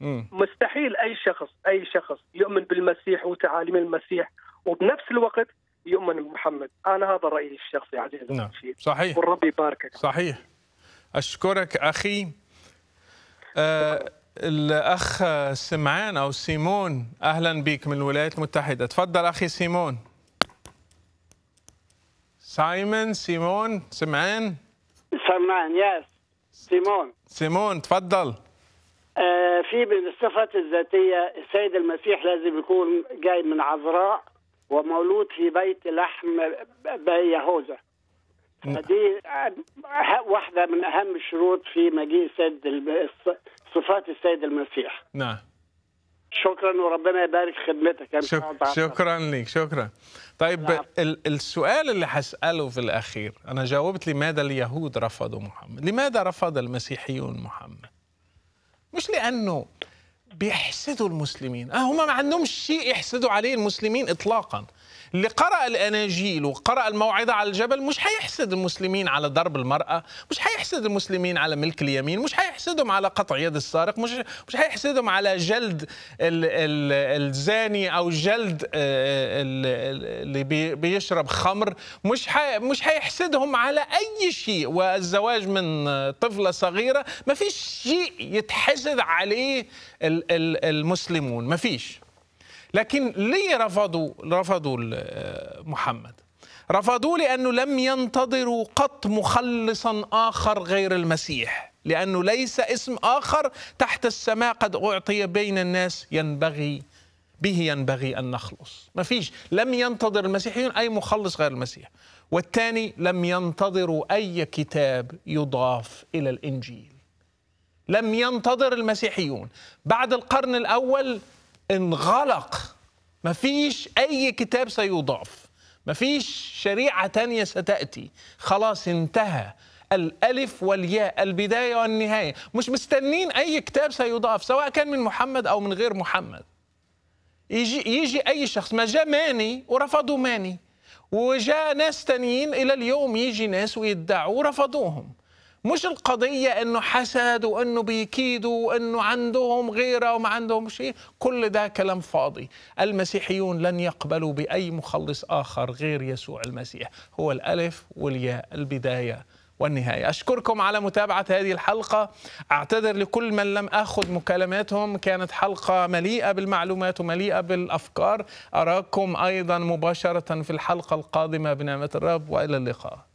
م. مستحيل اي شخص اي شخص يؤمن بالمسيح وتعاليم المسيح وبنفس الوقت يؤمن بمحمد انا هذا رايي الشخصي عزيزي نعم. رشيد. صحيح والرب يباركك صحيح أشكرك أخي آه، الأخ سمعان أو سيمون أهلا بك من الولايات المتحدة تفضل أخي سيمون سايمون سيمون سمعان سمعان يس سيمون سيمون تفضل آه، في من الصفات الذاتية السيد المسيح لازم يكون جاي من عذراء ومولود في بيت لحم يهوذا هذه أه- واحدة من أهم الشروط في مجيء السيد صفات السيد المسيح نعم شكرا وربنا يبارك خدمتك شك... شكرا ليك شكرا طيب نعم. السؤال اللي هسأله في الأخير أنا جاوبت لماذا اليهود رفضوا محمد لماذا رفض المسيحيون محمد مش لأنه بيحسدوا المسلمين آه هم ما عندهمش شيء يحسدوا عليه المسلمين إطلاقاً اللي قرأ الأناجيل وقرأ الموعظة على الجبل مش هيحسد المسلمين على ضرب المرأة مش هيحسد المسلمين على ملك اليمين مش هيحسدهم على قطع يد السارق مش مش هيحسدهم على جلد ال ال الزاني أو جلد آه، اللي بيشرب خمر مش مش هيحسدهم على أي شيء والزواج من طفلة صغيرة ما فيش شيء يتحسد عليه المسلمون ما فيش لكن ليه رفضوا رفضوا محمد رفضوا لأنه لم ينتظروا قط مخلصا آخر غير المسيح لأنه ليس اسم آخر تحت السماء قد أعطي بين الناس ينبغي به ينبغي أن نخلص ما فيش لم ينتظر المسيحيون أي مخلص غير المسيح والثاني لم ينتظروا أي كتاب يضاف إلى الإنجيل لم ينتظر المسيحيون بعد القرن الأول انغلق مفيش أي كتاب سيضاف مفيش شريعة تانية ستأتي خلاص انتهى الألف والياء البداية والنهاية مش مستنين أي كتاب سيضاف سواء كان من محمد أو من غير محمد يجي, يجي أي شخص ما جاء ماني ورفضوا ماني وجاء ناس تانيين إلى اليوم يجي ناس ويدعوا ورفضوهم مش القضية أنه حسد وأنه بيكيدوا وأنه عندهم غيرة وما عندهم شيء كل ده كلام فاضي المسيحيون لن يقبلوا بأي مخلص آخر غير يسوع المسيح هو الألف والياء البداية والنهاية أشكركم على متابعة هذه الحلقة أعتذر لكل من لم أخذ مكالماتهم كانت حلقة مليئة بالمعلومات ومليئة بالأفكار أراكم أيضا مباشرة في الحلقة القادمة بنعمة الرب وإلى اللقاء